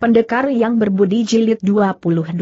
Pendekar yang berbudi jilid 22.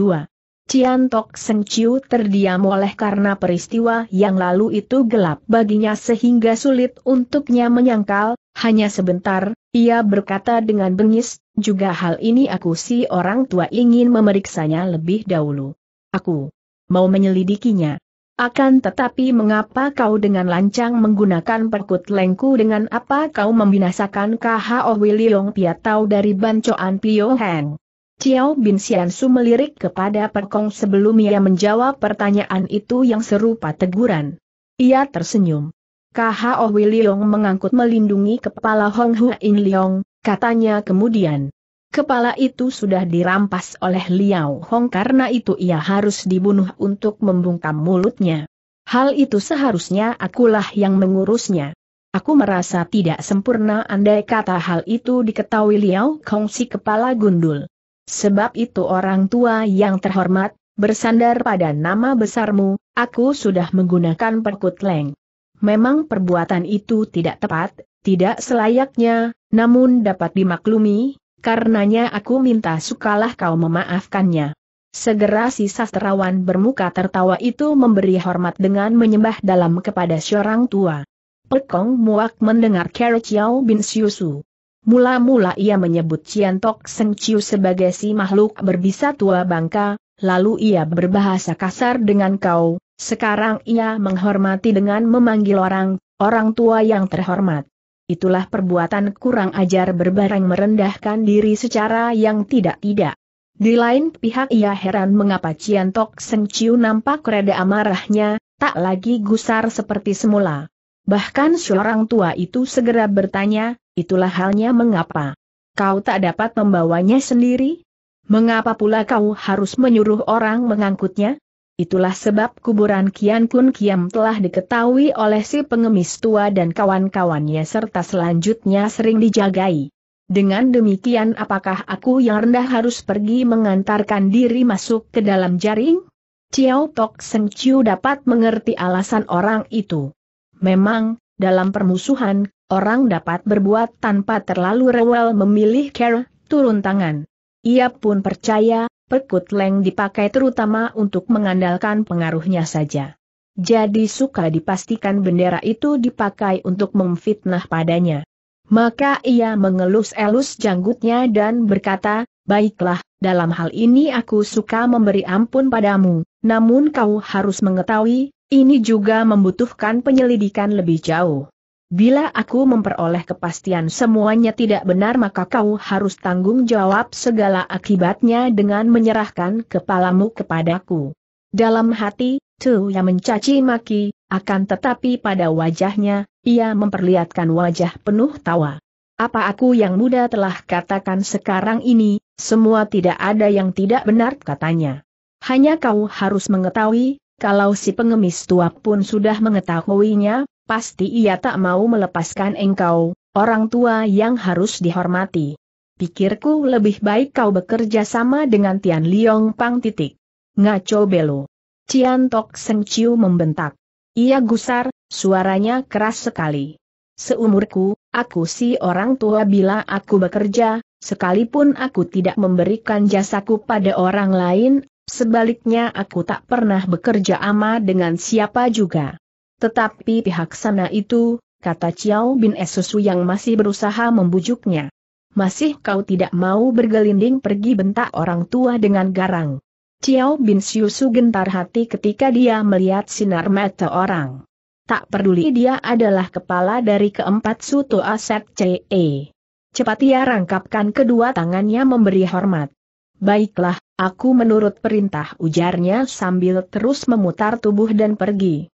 Cian Tok Seng Chiu terdiam oleh karena peristiwa yang lalu itu gelap baginya sehingga sulit untuknya menyangkal, hanya sebentar, ia berkata dengan bengis, juga hal ini aku si orang tua ingin memeriksanya lebih dahulu. Aku mau menyelidikinya. Akan tetapi mengapa kau dengan lancang menggunakan perkut lengku dengan apa kau membinasakan KHO Wiliong Piatau dari bancoan Pio Heng? Chiao Bin Xiansu melirik kepada Perkong sebelum ia menjawab pertanyaan itu yang serupa teguran. Ia tersenyum. KHO Wiliong mengangkut melindungi kepala Hong Hua In Leong, katanya kemudian. Kepala itu sudah dirampas oleh Liao Hong karena itu ia harus dibunuh untuk membungkam mulutnya. Hal itu seharusnya akulah yang mengurusnya. Aku merasa tidak sempurna andai kata hal itu diketahui Liao Hong si kepala gundul. Sebab itu orang tua yang terhormat, bersandar pada nama besarmu, aku sudah menggunakan perkut leng. Memang perbuatan itu tidak tepat, tidak selayaknya, namun dapat dimaklumi, Karenanya aku minta sukalah kau memaafkannya. Segera si sastrawan bermuka tertawa itu memberi hormat dengan menyembah dalam kepada seorang tua. Pekong muak mendengar Kero Chiao bin Siusu. Mula-mula ia menyebut Cian Tok Seng Chiu sebagai si makhluk berbisa tua bangka, lalu ia berbahasa kasar dengan kau, sekarang ia menghormati dengan memanggil orang, orang tua yang terhormat itulah perbuatan kurang ajar berbareng merendahkan diri secara yang tidak-tidak. Di lain pihak ia heran mengapa Cian Tok Seng Chiu nampak reda amarahnya, tak lagi gusar seperti semula. Bahkan seorang tua itu segera bertanya, itulah halnya mengapa? Kau tak dapat membawanya sendiri? Mengapa pula kau harus menyuruh orang mengangkutnya? Itulah sebab kuburan Kian Kun Kiam telah diketahui oleh si pengemis tua dan kawan-kawannya serta selanjutnya sering dijagai. Dengan demikian apakah aku yang rendah harus pergi mengantarkan diri masuk ke dalam jaring? Ciao Tok Seng Chiu dapat mengerti alasan orang itu. Memang, dalam permusuhan, orang dapat berbuat tanpa terlalu rewel memilih cara turun tangan. Ia pun percaya, Perkutlang Leng dipakai terutama untuk mengandalkan pengaruhnya saja. Jadi suka dipastikan bendera itu dipakai untuk memfitnah padanya. Maka ia mengelus-elus janggutnya dan berkata, Baiklah, dalam hal ini aku suka memberi ampun padamu, namun kau harus mengetahui, ini juga membutuhkan penyelidikan lebih jauh. Bila aku memperoleh kepastian semuanya tidak benar maka kau harus tanggung jawab segala akibatnya dengan menyerahkan kepalamu kepadaku. Dalam hati, Tu yang mencaci maki, akan tetapi pada wajahnya, ia memperlihatkan wajah penuh tawa. Apa aku yang muda telah katakan sekarang ini, semua tidak ada yang tidak benar katanya. Hanya kau harus mengetahui, kalau si pengemis tua pun sudah mengetahuinya, pasti ia tak mau melepaskan engkau, orang tua yang harus dihormati. Pikirku lebih baik kau bekerja sama dengan Tian Liong Pang titik. Ngaco belo. Cian Tok Seng Chiu membentak. Ia gusar, suaranya keras sekali. Seumurku, aku si orang tua bila aku bekerja, sekalipun aku tidak memberikan jasaku pada orang lain, sebaliknya aku tak pernah bekerja sama dengan siapa juga. Tetapi pihak sana itu, kata Chiao Bin Esusu yang masih berusaha membujuknya. Masih kau tidak mau bergelinding pergi bentak orang tua dengan garang. Chiao Bin Siusu gentar hati ketika dia melihat sinar mata orang. Tak peduli dia adalah kepala dari keempat suto aset CE. Cepat ia rangkapkan kedua tangannya memberi hormat. Baiklah, aku menurut perintah ujarnya sambil terus memutar tubuh dan pergi.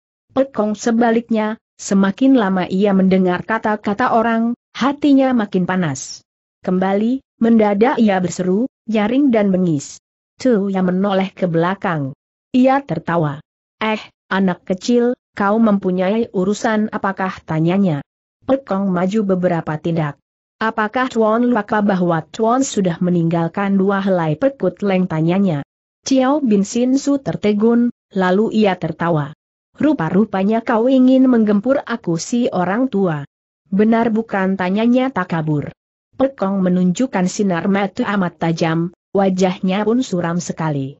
Kong sebaliknya, semakin lama ia mendengar kata-kata orang, hatinya makin panas. Kembali, mendadak ia berseru, nyaring dan bengis. Tu yang menoleh ke belakang. Ia tertawa. Eh, anak kecil, kau mempunyai urusan apakah tanyanya? Pekong maju beberapa tindak. Apakah Tuan lupa bahwa Tuan sudah meninggalkan dua helai perkut leng tanyanya? Ciao Bin Sin Su tertegun, lalu ia tertawa. Rupa-rupanya kau ingin menggempur aku si orang tua. Benar bukan tanyanya tak kabur. Pekong menunjukkan sinar mata amat tajam, wajahnya pun suram sekali.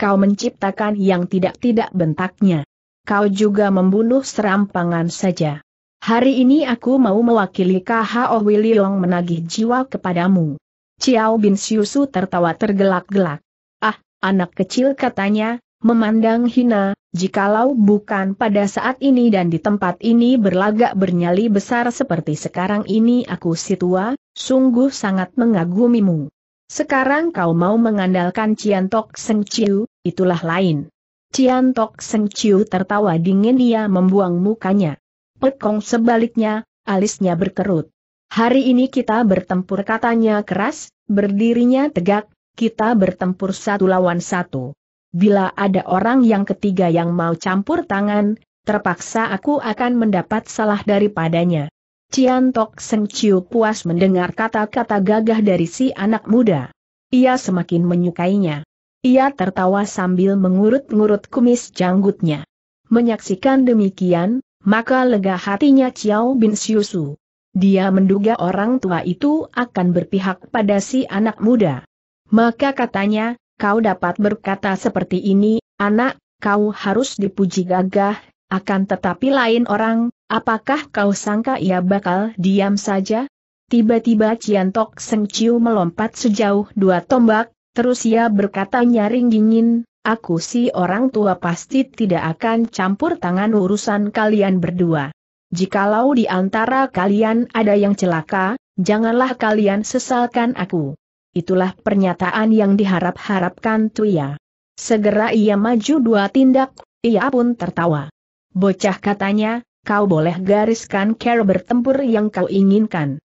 Kau menciptakan yang tidak-tidak bentaknya. Kau juga membunuh serampangan saja. Hari ini aku mau mewakili KHO oh Wiliong menagih jiwa kepadamu. Ciao Bin Siusu tertawa tergelak-gelak. Ah, anak kecil katanya, memandang hina, Jikalau bukan pada saat ini dan di tempat ini berlagak bernyali besar seperti sekarang ini aku si tua, sungguh sangat mengagumimu. Sekarang kau mau mengandalkan Cian Tok Seng Chiu, itulah lain. Cian Tok Seng Chiu tertawa dingin ia membuang mukanya. Pekong sebaliknya, alisnya berkerut. Hari ini kita bertempur katanya keras, berdirinya tegak, kita bertempur satu lawan satu bila ada orang yang ketiga yang mau campur tangan, terpaksa aku akan mendapat salah daripadanya. Cian Tok Seng Chiu puas mendengar kata-kata gagah dari si anak muda. Ia semakin menyukainya. Ia tertawa sambil mengurut-ngurut kumis janggutnya. Menyaksikan demikian, maka lega hatinya Chiao Bin Siusu. Dia menduga orang tua itu akan berpihak pada si anak muda. Maka katanya, kau dapat berkata seperti ini, anak, kau harus dipuji gagah, akan tetapi lain orang, apakah kau sangka ia bakal diam saja? Tiba-tiba Ciantok Seng Ciu melompat sejauh dua tombak, terus ia berkata nyaring dingin, aku si orang tua pasti tidak akan campur tangan urusan kalian berdua. Jikalau di antara kalian ada yang celaka, janganlah kalian sesalkan aku itulah pernyataan yang diharap-harapkan Tuya. Segera ia maju dua tindak, ia pun tertawa. Bocah katanya, kau boleh gariskan cara bertempur yang kau inginkan.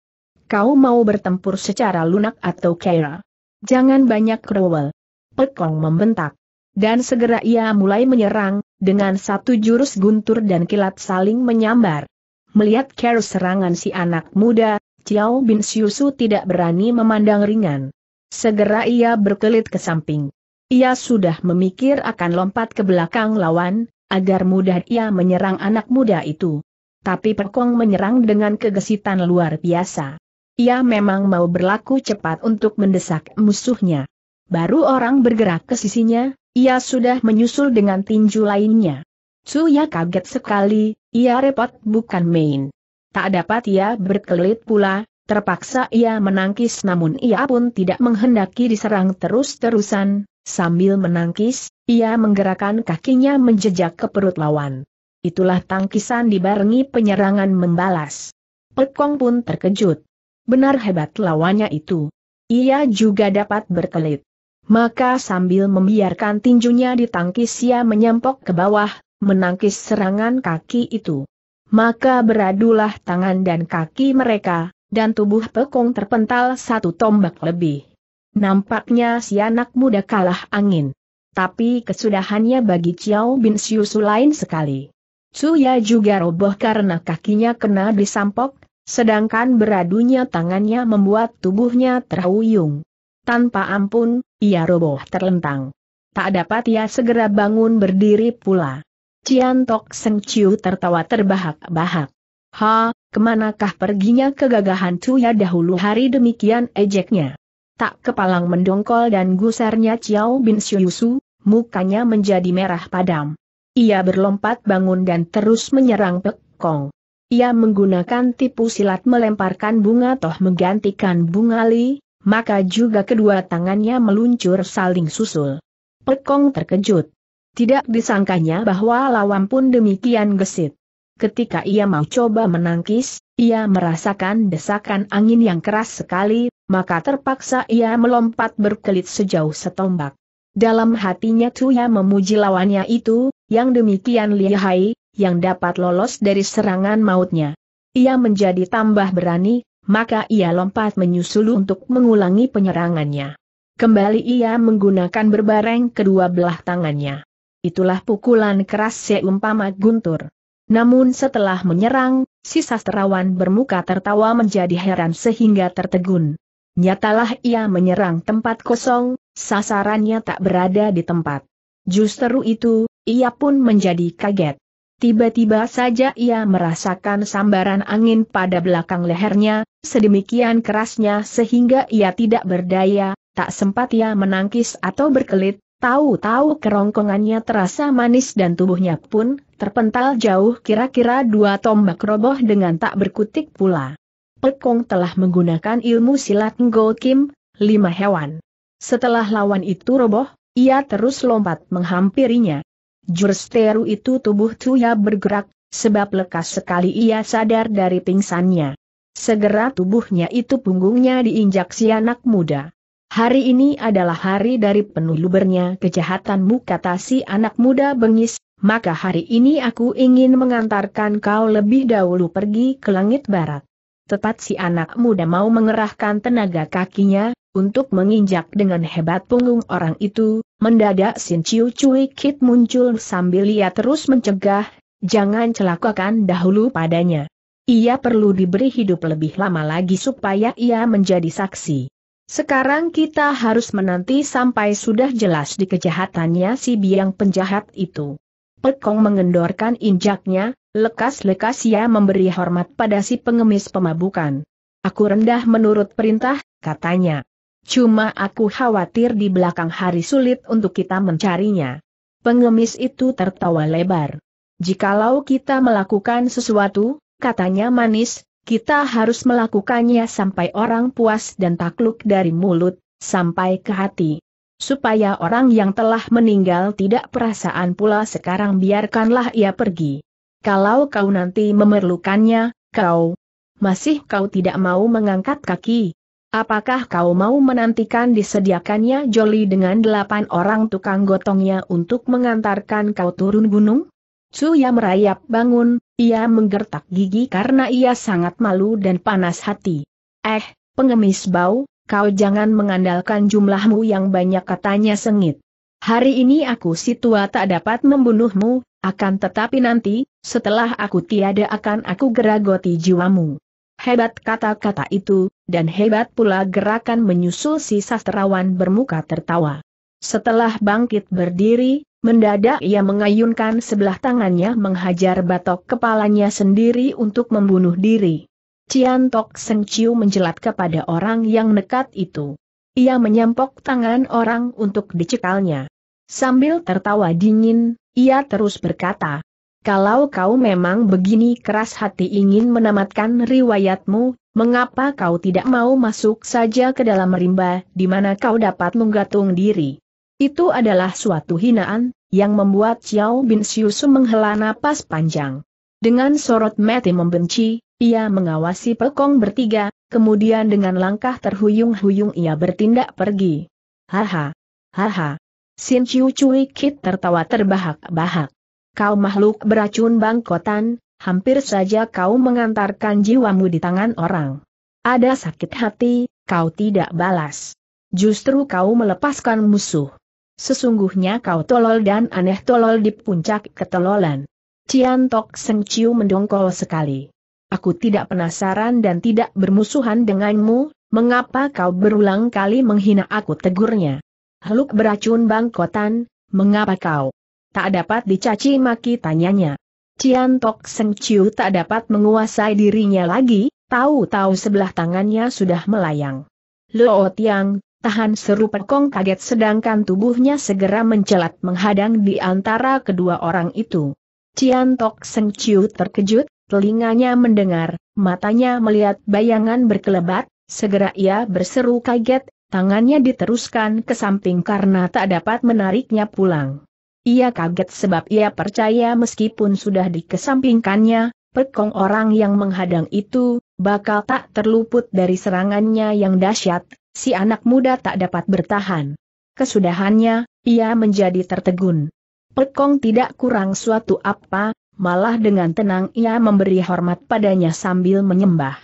Kau mau bertempur secara lunak atau kera? Jangan banyak rowel. Pekong membentak. Dan segera ia mulai menyerang, dengan satu jurus guntur dan kilat saling menyambar. Melihat kera serangan si anak muda, Chiao Bin Siusu tidak berani memandang ringan. Segera ia berkelit ke samping. Ia sudah memikir akan lompat ke belakang lawan, agar mudah ia menyerang anak muda itu. Tapi Pekong menyerang dengan kegesitan luar biasa. Ia memang mau berlaku cepat untuk mendesak musuhnya. Baru orang bergerak ke sisinya, ia sudah menyusul dengan tinju lainnya. ya kaget sekali, ia repot bukan main. Tak dapat ia berkelit pula, Terpaksa ia menangkis namun ia pun tidak menghendaki diserang terus-terusan, sambil menangkis, ia menggerakkan kakinya menjejak ke perut lawan. Itulah tangkisan dibarengi penyerangan membalas. Pekong pun terkejut. Benar hebat lawannya itu. Ia juga dapat berkelit. Maka sambil membiarkan tinjunya ditangkis ia menyempok ke bawah, menangkis serangan kaki itu. Maka beradulah tangan dan kaki mereka, dan tubuh Pekong terpental satu tombak lebih. Nampaknya si anak muda kalah angin. Tapi kesudahannya bagi Chiao Bin Siusu lain sekali. Suya juga roboh karena kakinya kena disampok, sedangkan beradunya tangannya membuat tubuhnya terhuyung. Tanpa ampun, ia roboh terlentang. Tak dapat ia segera bangun berdiri pula. Cian Tok Seng Chiu tertawa terbahak-bahak. Ha, kemanakah perginya kegagahan Cuya dahulu hari demikian ejeknya? Tak kepalang mendongkol dan gusarnya Ciao Bin Syuyusu, mukanya menjadi merah padam. Ia berlompat bangun dan terus menyerang Pek Kong. Ia menggunakan tipu silat melemparkan bunga toh menggantikan bunga li, maka juga kedua tangannya meluncur saling susul. Pekong terkejut. Tidak disangkanya bahwa lawan pun demikian gesit. Ketika ia mau coba menangkis, ia merasakan desakan angin yang keras sekali, maka terpaksa ia melompat berkelit sejauh setombak. Dalam hatinya Tuya memuji lawannya itu, yang demikian lihai, yang dapat lolos dari serangan mautnya. Ia menjadi tambah berani, maka ia lompat menyusul untuk mengulangi penyerangannya. Kembali ia menggunakan berbareng kedua belah tangannya. Itulah pukulan keras seumpama guntur. Namun setelah menyerang, si sastrawan bermuka tertawa menjadi heran sehingga tertegun. Nyatalah ia menyerang tempat kosong, sasarannya tak berada di tempat. Justru itu, ia pun menjadi kaget. Tiba-tiba saja ia merasakan sambaran angin pada belakang lehernya, sedemikian kerasnya sehingga ia tidak berdaya, tak sempat ia menangkis atau berkelit, Tahu-tahu kerongkongannya terasa manis dan tubuhnya pun terpental jauh kira-kira dua tombak roboh dengan tak berkutik pula. Pekong telah menggunakan ilmu silat Ngo Kim, lima hewan. Setelah lawan itu roboh, ia terus lompat menghampirinya. Jurus teru itu tubuh Tuya bergerak, sebab lekas sekali ia sadar dari pingsannya. Segera tubuhnya itu punggungnya diinjak si anak muda. Hari ini adalah hari dari penuh lubernya kejahatanmu kata si anak muda bengis, maka hari ini aku ingin mengantarkan kau lebih dahulu pergi ke langit barat. Tepat si anak muda mau mengerahkan tenaga kakinya, untuk menginjak dengan hebat punggung orang itu, mendadak Sin Chiu Cui Kit muncul sambil ia terus mencegah, jangan celakakan dahulu padanya. Ia perlu diberi hidup lebih lama lagi supaya ia menjadi saksi. Sekarang kita harus menanti sampai sudah jelas di kejahatannya si biang penjahat itu. Pekong mengendorkan injaknya, lekas-lekas ia memberi hormat pada si pengemis pemabukan. Aku rendah menurut perintah, katanya. Cuma aku khawatir di belakang hari sulit untuk kita mencarinya. Pengemis itu tertawa lebar. Jikalau kita melakukan sesuatu, katanya manis, kita harus melakukannya sampai orang puas dan takluk dari mulut, sampai ke hati. Supaya orang yang telah meninggal tidak perasaan pula sekarang biarkanlah ia pergi. Kalau kau nanti memerlukannya, kau masih kau tidak mau mengangkat kaki. Apakah kau mau menantikan disediakannya Joli dengan delapan orang tukang gotongnya untuk mengantarkan kau turun gunung? Cuya merayap bangun, ia menggertak gigi karena ia sangat malu dan panas hati. Eh, pengemis bau, kau jangan mengandalkan jumlahmu yang banyak katanya sengit. Hari ini aku si tua tak dapat membunuhmu, akan tetapi nanti, setelah aku tiada akan aku geragoti jiwamu. Hebat kata-kata itu, dan hebat pula gerakan menyusul si sastrawan bermuka tertawa. Setelah bangkit berdiri, Mendadak ia mengayunkan sebelah tangannya menghajar batok kepalanya sendiri untuk membunuh diri. Cian Tok Seng Chiu menjelat kepada orang yang nekat itu. Ia menyampok tangan orang untuk dicekalnya. Sambil tertawa dingin, ia terus berkata, Kalau kau memang begini keras hati ingin menamatkan riwayatmu, mengapa kau tidak mau masuk saja ke dalam rimba di mana kau dapat menggatung diri? Itu adalah suatu hinaan, yang membuat Xiao Bin Siusu menghela napas panjang. Dengan sorot mati membenci, ia mengawasi pekong bertiga, kemudian dengan langkah terhuyung-huyung ia bertindak pergi. Haha. Haha. Sin Chiu Cui Kit tertawa terbahak-bahak. Kau makhluk beracun bangkotan, hampir saja kau mengantarkan jiwamu di tangan orang. Ada sakit hati, kau tidak balas. Justru kau melepaskan musuh. Sesungguhnya kau tolol dan aneh tolol di puncak ketololan. Cian Tok Seng Ciu mendongkol sekali. Aku tidak penasaran dan tidak bermusuhan denganmu, mengapa kau berulang kali menghina aku tegurnya. Heluk beracun bangkotan, mengapa kau? Tak dapat dicaci maki tanyanya. Cian Tok Seng Ciu tak dapat menguasai dirinya lagi, tahu-tahu sebelah tangannya sudah melayang. Lo Tiang, Tahan seru Pekong kaget sedangkan tubuhnya segera mencelat menghadang di antara kedua orang itu. Cian Tok Seng Chiu terkejut, telinganya mendengar, matanya melihat bayangan berkelebat, segera ia berseru kaget, tangannya diteruskan ke samping karena tak dapat menariknya pulang. Ia kaget sebab ia percaya meskipun sudah dikesampingkannya, Pekong orang yang menghadang itu, bakal tak terluput dari serangannya yang dahsyat, si anak muda tak dapat bertahan. Kesudahannya, ia menjadi tertegun. Pekong tidak kurang suatu apa, malah dengan tenang ia memberi hormat padanya sambil menyembah.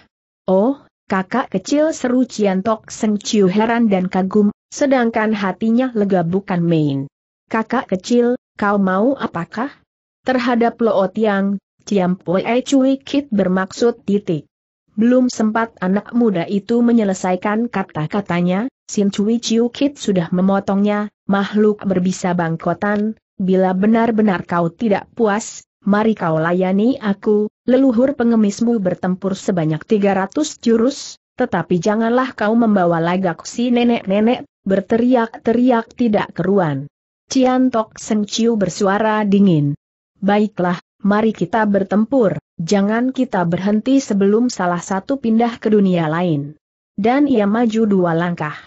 Oh, kakak kecil seru Cian Tok Seng Chiu heran dan kagum, sedangkan hatinya lega bukan main. Kakak kecil, kau mau apakah? Terhadap Lo Tiang, Ciam Poe Cui Kit bermaksud titik. Belum sempat anak muda itu menyelesaikan kata-katanya, Sin Cui Chiu Kit sudah memotongnya, makhluk berbisa bangkotan, bila benar-benar kau tidak puas, mari kau layani aku, leluhur pengemismu bertempur sebanyak 300 jurus, tetapi janganlah kau membawa lagak si nenek-nenek, berteriak-teriak tidak keruan. Cian Tok Seng Chiu bersuara dingin. Baiklah, mari kita bertempur, jangan kita berhenti sebelum salah satu pindah ke dunia lain. Dan ia maju dua langkah.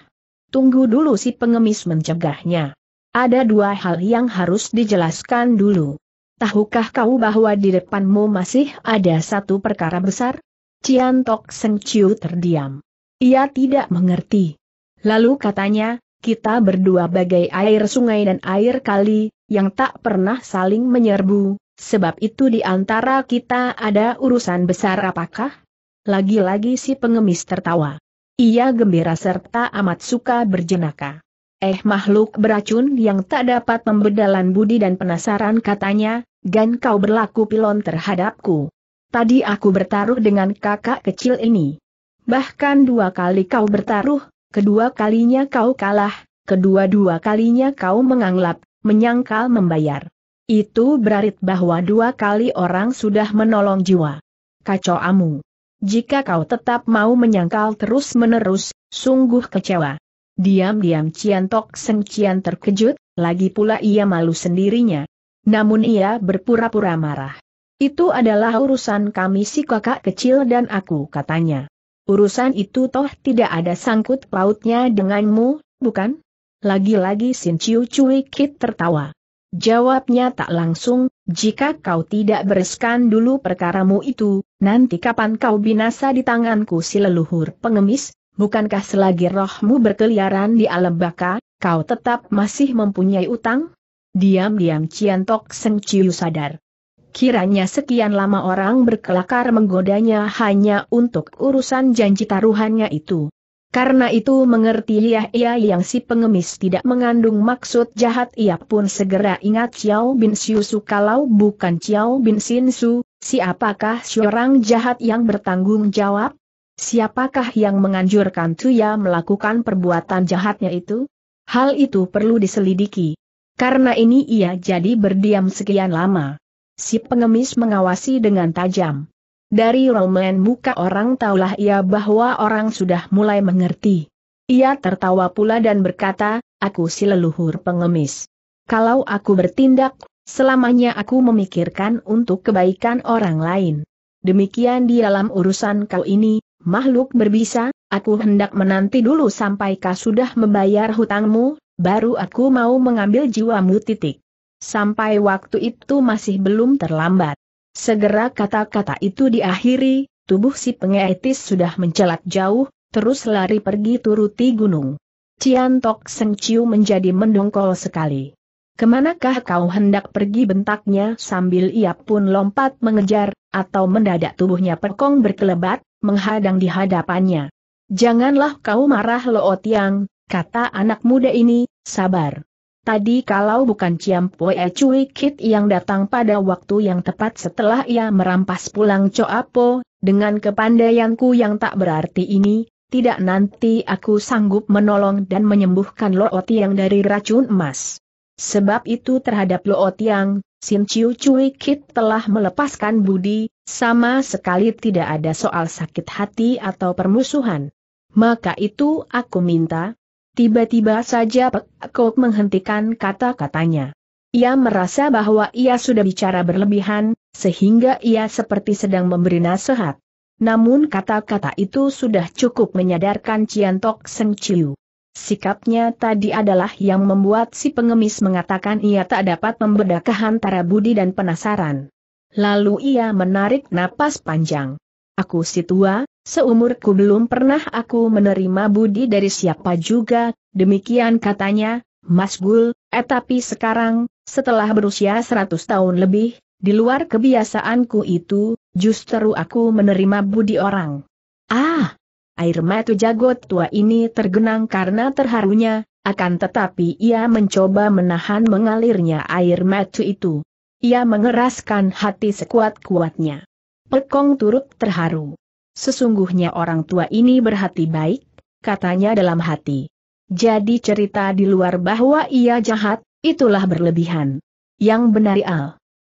Tunggu dulu si pengemis mencegahnya. Ada dua hal yang harus dijelaskan dulu. Tahukah kau bahwa di depanmu masih ada satu perkara besar? Cian Tok Seng Chiu terdiam. Ia tidak mengerti. Lalu katanya, kita berdua bagai air sungai dan air kali, yang tak pernah saling menyerbu, Sebab itu di antara kita ada urusan besar apakah? Lagi-lagi si pengemis tertawa. Ia gembira serta amat suka berjenaka. Eh makhluk beracun yang tak dapat membedalan budi dan penasaran katanya, gan kau berlaku pilon terhadapku. Tadi aku bertaruh dengan kakak kecil ini. Bahkan dua kali kau bertaruh, kedua kalinya kau kalah, kedua-dua kalinya kau menganglap, menyangkal membayar. Itu berarti bahwa dua kali orang sudah menolong jiwa. Kacau amu. Jika kau tetap mau menyangkal terus-menerus, sungguh kecewa. Diam-diam Cian Tok Seng Cian terkejut, lagi pula ia malu sendirinya. Namun ia berpura-pura marah. Itu adalah urusan kami si kakak kecil dan aku katanya. Urusan itu toh tidak ada sangkut pautnya denganmu, bukan? Lagi-lagi Sin Chiu Cui Kit tertawa. Jawabnya tak langsung, jika kau tidak bereskan dulu perkaramu itu, nanti kapan kau binasa di tanganku si leluhur pengemis, bukankah selagi rohmu berkeliaran di alam baka, kau tetap masih mempunyai utang? Diam-diam Ciantok Tok Seng Ciu sadar. Kiranya sekian lama orang berkelakar menggodanya hanya untuk urusan janji taruhannya itu. Karena itu mengerti ia yang si pengemis tidak mengandung maksud jahat ia pun segera ingat Xiao Bin Siusu kalau bukan Xiao Bin Sinsu, siapakah seorang jahat yang bertanggung jawab? Siapakah yang menganjurkan Tuya melakukan perbuatan jahatnya itu? Hal itu perlu diselidiki. Karena ini ia jadi berdiam sekian lama. Si pengemis mengawasi dengan tajam. Dari roman muka orang taulah ia bahwa orang sudah mulai mengerti. Ia tertawa pula dan berkata, aku si leluhur pengemis. Kalau aku bertindak, selamanya aku memikirkan untuk kebaikan orang lain. Demikian di dalam urusan kau ini, makhluk berbisa, aku hendak menanti dulu sampai kau sudah membayar hutangmu, baru aku mau mengambil jiwamu titik. Sampai waktu itu masih belum terlambat. Segera kata-kata itu diakhiri, tubuh si pengeetis sudah mencelat jauh, terus lari pergi turuti gunung. Cian Tok Seng Ciu menjadi mendongkol sekali. Kemanakah kau hendak pergi bentaknya sambil ia pun lompat mengejar, atau mendadak tubuhnya perkong berkelebat, menghadang di hadapannya. Janganlah kau marah Lo Tiang, kata anak muda ini, sabar. Tadi kalau bukan Ciam Poe Cui Kit yang datang pada waktu yang tepat setelah ia merampas pulang Coapo, dengan kepandaianku yang tak berarti ini, tidak nanti aku sanggup menolong dan menyembuhkan Lo yang dari racun emas. Sebab itu terhadap Lo Otiang, Sin Chiu Cui Kit telah melepaskan budi, sama sekali tidak ada soal sakit hati atau permusuhan. Maka itu aku minta, Tiba-tiba saja Pek Kok menghentikan kata-katanya. Ia merasa bahwa ia sudah bicara berlebihan, sehingga ia seperti sedang memberi nasihat. Namun kata-kata itu sudah cukup menyadarkan Ciantok Tok Seng Chiu. Sikapnya tadi adalah yang membuat si pengemis mengatakan ia tak dapat membedakan antara budi dan penasaran. Lalu ia menarik napas panjang. Aku si tua, Seumurku belum pernah aku menerima budi dari siapa juga, demikian katanya, Mas Gul, eh tapi sekarang, setelah berusia 100 tahun lebih, di luar kebiasaanku itu, justru aku menerima budi orang. Ah! Air mata jagot tua ini tergenang karena terharunya, akan tetapi ia mencoba menahan mengalirnya air mata itu. Ia mengeraskan hati sekuat-kuatnya. Pekong turut terharu. Sesungguhnya orang tua ini berhati baik, katanya dalam hati. Jadi cerita di luar bahwa ia jahat, itulah berlebihan. Yang benar Al.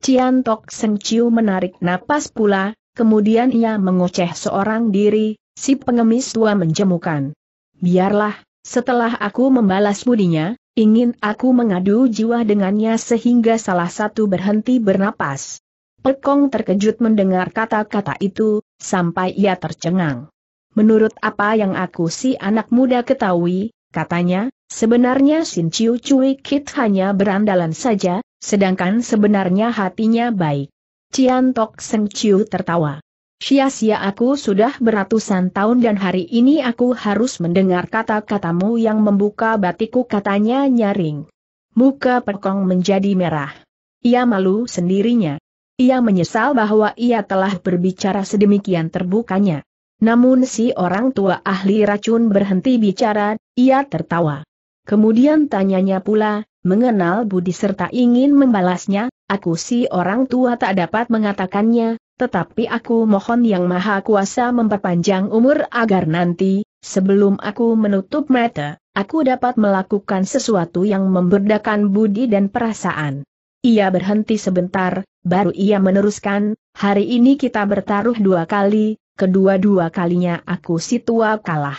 Cian Tok Seng Chiu menarik napas pula, kemudian ia mengoceh seorang diri, si pengemis tua menjemukan. Biarlah, setelah aku membalas budinya, ingin aku mengadu jiwa dengannya sehingga salah satu berhenti bernapas. Pekong terkejut mendengar kata-kata itu, sampai ia tercengang. Menurut apa yang aku si anak muda ketahui, katanya, sebenarnya Sin Chiu Cui Kit hanya berandalan saja, sedangkan sebenarnya hatinya baik. Cian Tok Seng Chiu tertawa. Sia-sia aku sudah beratusan tahun dan hari ini aku harus mendengar kata-katamu yang membuka batiku katanya nyaring. Muka perkong menjadi merah. Ia malu sendirinya. Ia menyesal bahwa ia telah berbicara sedemikian terbukanya. Namun si orang tua ahli racun berhenti bicara, ia tertawa. Kemudian tanyanya pula, mengenal budi serta ingin membalasnya, aku si orang tua tak dapat mengatakannya, tetapi aku mohon Yang Maha Kuasa memperpanjang umur agar nanti, sebelum aku menutup mata, aku dapat melakukan sesuatu yang memberdakan budi dan perasaan. Ia berhenti sebentar, baru ia meneruskan, hari ini kita bertaruh dua kali, kedua-dua kalinya aku si tua kalah.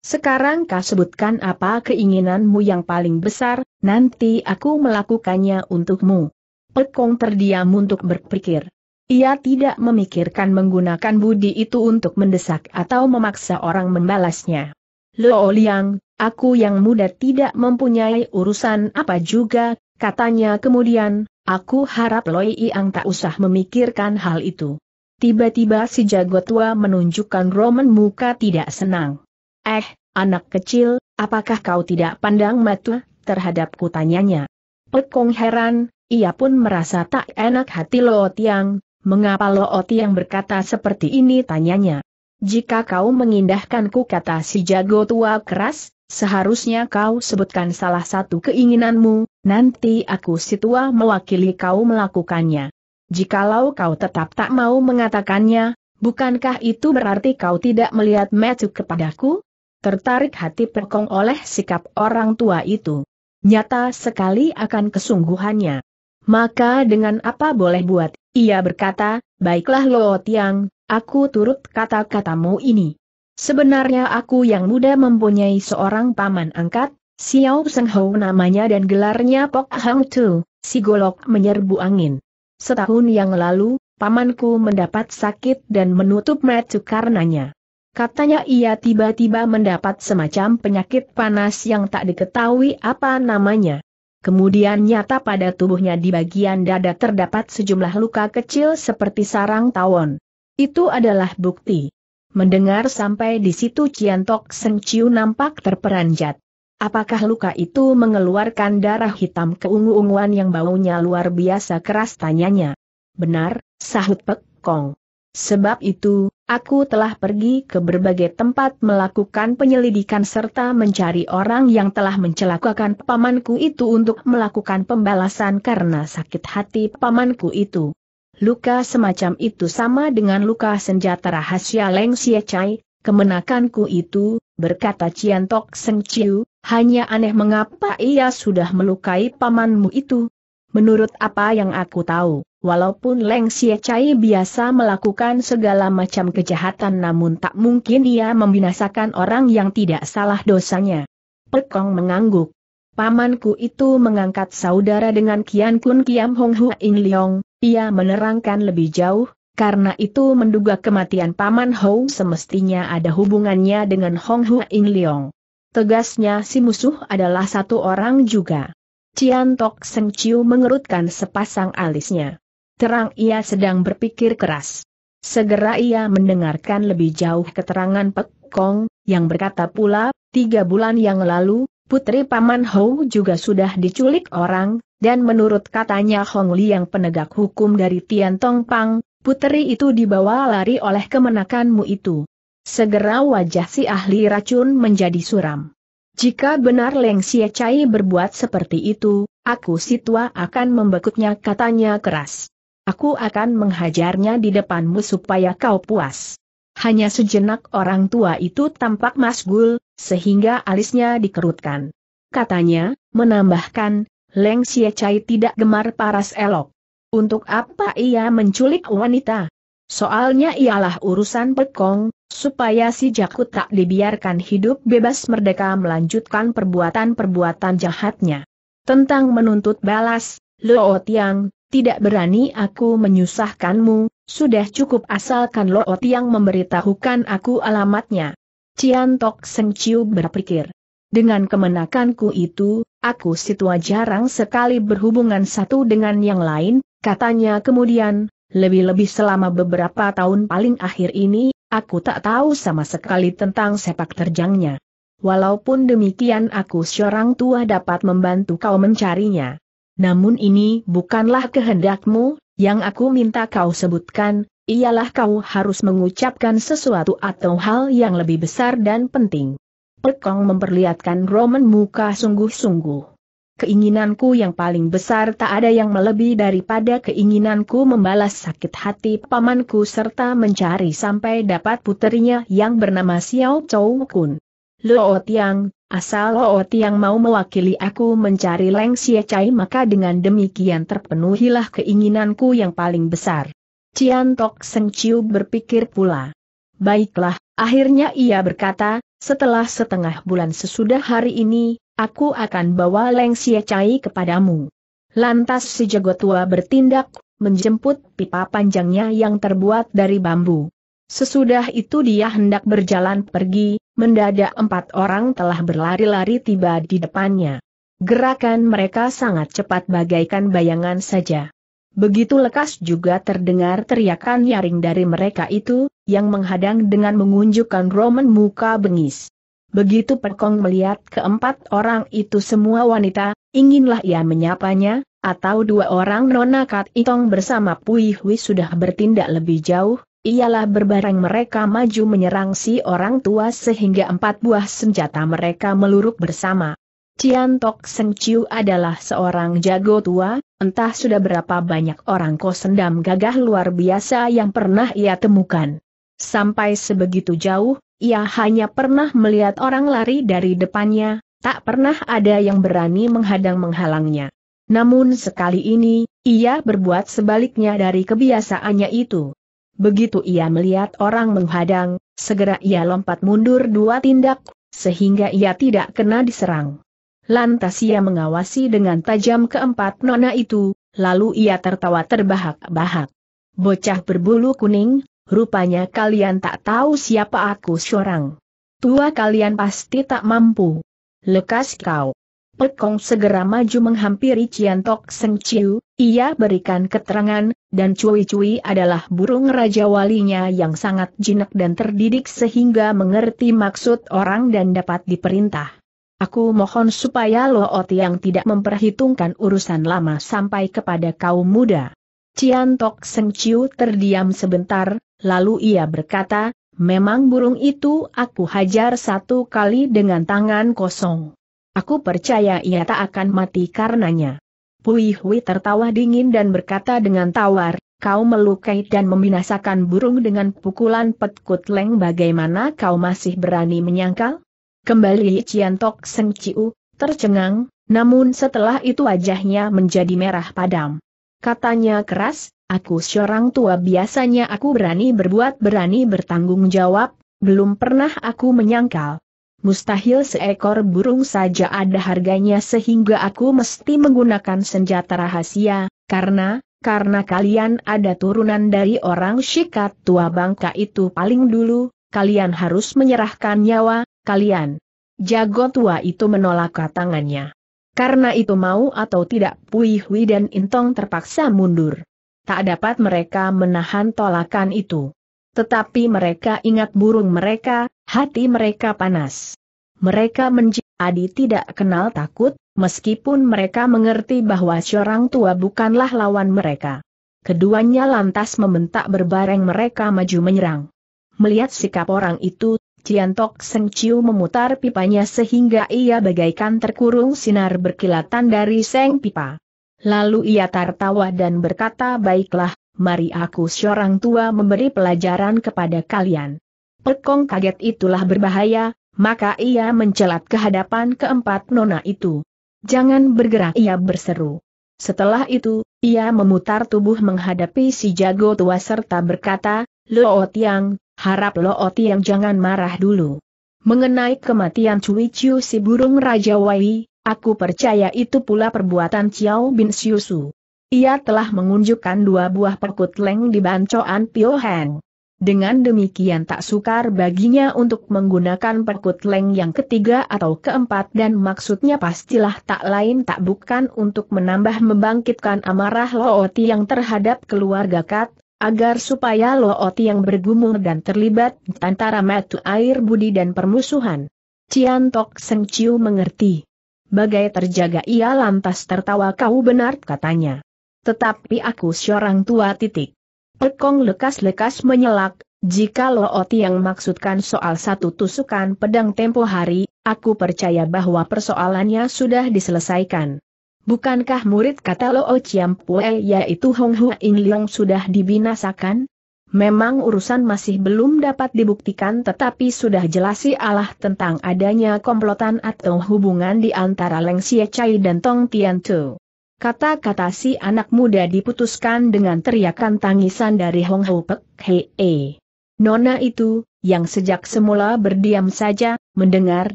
Sekarang kau sebutkan apa keinginanmu yang paling besar, nanti aku melakukannya untukmu. Pekong terdiam untuk berpikir. Ia tidak memikirkan menggunakan budi itu untuk mendesak atau memaksa orang membalasnya. Lo Liang, aku yang muda tidak mempunyai urusan apa juga, Katanya kemudian, aku harap Loi Iang tak usah memikirkan hal itu. Tiba-tiba si jago tua menunjukkan Roman muka tidak senang. Eh, anak kecil, apakah kau tidak pandang mata terhadapku tanyanya? Pekong heran, ia pun merasa tak enak hati Lo Tiang, mengapa Lo Tiang berkata seperti ini tanyanya. Jika kau mengindahkanku kata si jago tua keras, seharusnya kau sebutkan salah satu keinginanmu, nanti aku si tua mewakili kau melakukannya. Jikalau kau tetap tak mau mengatakannya, bukankah itu berarti kau tidak melihat metu kepadaku? Tertarik hati pekong oleh sikap orang tua itu. Nyata sekali akan kesungguhannya. Maka dengan apa boleh buat, ia berkata, Baiklah Lo Tiang, aku turut kata-katamu ini. Sebenarnya aku yang muda mempunyai seorang paman angkat, Xiao Seng Hou namanya dan gelarnya Pok Hang Tu, si golok menyerbu angin. Setahun yang lalu, pamanku mendapat sakit dan menutup mata karenanya. Katanya ia tiba-tiba mendapat semacam penyakit panas yang tak diketahui apa namanya. Kemudian nyata pada tubuhnya di bagian dada terdapat sejumlah luka kecil seperti sarang tawon. Itu adalah bukti. Mendengar sampai di situ Cian Tok Seng Ciu nampak terperanjat. Apakah luka itu mengeluarkan darah hitam keungu-unguan yang baunya luar biasa keras tanyanya? Benar, sahut Pek Kong. Sebab itu, aku telah pergi ke berbagai tempat melakukan penyelidikan serta mencari orang yang telah mencelakakan pamanku itu untuk melakukan pembalasan karena sakit hati pamanku itu. Luka semacam itu sama dengan luka senjata rahasia Leng Sia Chai, kemenakanku itu, berkata Cian Tok Seng Chiu, hanya aneh mengapa ia sudah melukai pamanmu itu. Menurut apa yang aku tahu, Walaupun Leng Xie Chai biasa melakukan segala macam kejahatan namun tak mungkin ia membinasakan orang yang tidak salah dosanya. Pekong mengangguk. Pamanku itu mengangkat saudara dengan Kian Kun Kiam Hong Hua In Leong, ia menerangkan lebih jauh, karena itu menduga kematian Paman Hou semestinya ada hubungannya dengan Hong Hua In Leong. Tegasnya si musuh adalah satu orang juga. Cian Tok Seng Chiu mengerutkan sepasang alisnya terang ia sedang berpikir keras. Segera ia mendengarkan lebih jauh keterangan Pek Kong, yang berkata pula, tiga bulan yang lalu, putri Paman Hou juga sudah diculik orang, dan menurut katanya Hong Li yang penegak hukum dari Tian Tong Pang, putri itu dibawa lari oleh kemenakanmu itu. Segera wajah si ahli racun menjadi suram. Jika benar Leng Xie Chai berbuat seperti itu, aku situa akan membekuknya katanya keras. Aku akan menghajarnya di depanmu supaya kau puas. Hanya sejenak orang tua itu tampak masgul, sehingga alisnya dikerutkan. Katanya, menambahkan, Leng Xie Chai tidak gemar paras elok. Untuk apa ia menculik wanita? Soalnya ialah urusan pekong, supaya si Jaku tak dibiarkan hidup bebas merdeka melanjutkan perbuatan-perbuatan jahatnya. Tentang menuntut balas, Luo Tiang, tidak berani aku menyusahkanmu, sudah cukup asalkan Lo yang memberitahukan aku alamatnya. Cian Tok Seng Chiu berpikir. Dengan kemenakanku itu, aku situa jarang sekali berhubungan satu dengan yang lain, katanya kemudian, lebih-lebih selama beberapa tahun paling akhir ini, aku tak tahu sama sekali tentang sepak terjangnya. Walaupun demikian aku seorang tua dapat membantu kau mencarinya namun ini bukanlah kehendakmu, yang aku minta kau sebutkan, ialah kau harus mengucapkan sesuatu atau hal yang lebih besar dan penting. Pekong memperlihatkan Roman muka sungguh-sungguh. Keinginanku yang paling besar tak ada yang melebihi daripada keinginanku membalas sakit hati pamanku serta mencari sampai dapat puterinya yang bernama Xiao Chou Kun. Luo Tiang, Asal Oot yang mau mewakili aku mencari Leng Xie maka dengan demikian terpenuhilah keinginanku yang paling besar. Cian Tok Seng Chiu berpikir pula. Baiklah, akhirnya ia berkata, setelah setengah bulan sesudah hari ini, aku akan bawa Leng Xie kepadamu. Lantas si jago tua bertindak, menjemput pipa panjangnya yang terbuat dari bambu. Sesudah itu dia hendak berjalan pergi, Mendadak empat orang telah berlari-lari tiba di depannya. Gerakan mereka sangat cepat bagaikan bayangan saja. Begitu lekas juga terdengar teriakan nyaring dari mereka itu, yang menghadang dengan mengunjukkan Roman muka bengis. Begitu Perkong melihat keempat orang itu semua wanita, inginlah ia menyapanya, atau dua orang nona Kat Itong bersama Pui Hui sudah bertindak lebih jauh, ialah berbareng mereka maju menyerang si orang tua sehingga empat buah senjata mereka meluruk bersama. Cian Tok Seng Chiu adalah seorang jago tua, entah sudah berapa banyak orang kosendam gagah luar biasa yang pernah ia temukan. Sampai sebegitu jauh, ia hanya pernah melihat orang lari dari depannya, tak pernah ada yang berani menghadang menghalangnya. Namun sekali ini, ia berbuat sebaliknya dari kebiasaannya itu. Begitu ia melihat orang menghadang, segera ia lompat mundur dua tindak, sehingga ia tidak kena diserang. Lantas ia mengawasi dengan tajam keempat nona itu, lalu ia tertawa terbahak-bahak. Bocah berbulu kuning, rupanya kalian tak tahu siapa aku seorang. Tua kalian pasti tak mampu. Lekas kau. Pekong segera maju menghampiri Ciantok Seng Chiu, ia berikan keterangan, dan Cui-Cui adalah burung raja walinya yang sangat jinak dan terdidik sehingga mengerti maksud orang dan dapat diperintah. Aku mohon supaya Lo Ot yang tidak memperhitungkan urusan lama sampai kepada kaum muda. Ciantok Tok Seng Chiu terdiam sebentar, lalu ia berkata, memang burung itu aku hajar satu kali dengan tangan kosong. Aku percaya ia tak akan mati karenanya. Pui Hui tertawa dingin dan berkata dengan tawar, kau melukai dan membinasakan burung dengan pukulan petkut leng bagaimana kau masih berani menyangkal? Kembali Cian Tok Seng Ciu, tercengang, namun setelah itu wajahnya menjadi merah padam. Katanya keras, aku seorang tua biasanya aku berani berbuat berani bertanggung jawab, belum pernah aku menyangkal mustahil seekor burung saja ada harganya sehingga aku mesti menggunakan senjata rahasia, karena, karena kalian ada turunan dari orang syikat tua bangka itu paling dulu, kalian harus menyerahkan nyawa, kalian. Jago tua itu menolak tangannya. Karena itu mau atau tidak Pui Hui dan Intong terpaksa mundur. Tak dapat mereka menahan tolakan itu. Tetapi mereka ingat burung mereka, hati mereka panas. Mereka menjadi tidak kenal takut, meskipun mereka mengerti bahwa seorang tua bukanlah lawan mereka. Keduanya lantas membentak berbareng mereka maju menyerang. Melihat sikap orang itu, Ciantok Seng Ciu memutar pipanya sehingga ia bagaikan terkurung sinar berkilatan dari seng pipa. Lalu ia tertawa dan berkata baiklah, mari aku seorang tua memberi pelajaran kepada kalian. Pekong kaget itulah berbahaya, maka ia mencelat ke hadapan keempat nona itu. Jangan bergerak ia berseru. Setelah itu, ia memutar tubuh menghadapi si jago tua serta berkata, Lo Tiang, harap Lo Tiang jangan marah dulu. Mengenai kematian Cui Chiu si burung Raja Wai, aku percaya itu pula perbuatan Chiao Bin Siusu. Ia telah mengunjukkan dua buah perkut leng di bancoan Pio Heng. Dengan demikian tak sukar baginya untuk menggunakan perkut leng yang ketiga atau keempat dan maksudnya pastilah tak lain tak bukan untuk menambah membangkitkan amarah Looti yang terhadap keluarga Kat, agar supaya Looti yang bergumul dan terlibat antara metu air budi dan permusuhan. Cian Tok Seng Chiu mengerti. Bagai terjaga ia lantas tertawa kau benar katanya. Tetapi aku seorang tua titik. Pekong lekas-lekas menyelak, jika Oti yang maksudkan soal satu tusukan pedang tempo hari, aku percaya bahwa persoalannya sudah diselesaikan. Bukankah murid kata Loo Pue yaitu Hong Hua In Leong sudah dibinasakan? Memang urusan masih belum dapat dibuktikan tetapi sudah jelas jelasi Allah tentang adanya komplotan atau hubungan di antara Leng Xie Chai dan Tong Tian Tu. Kata-kata si anak muda diputuskan dengan teriakan tangisan dari Hong Ho Pek Hee. Nona itu, yang sejak semula berdiam saja, mendengar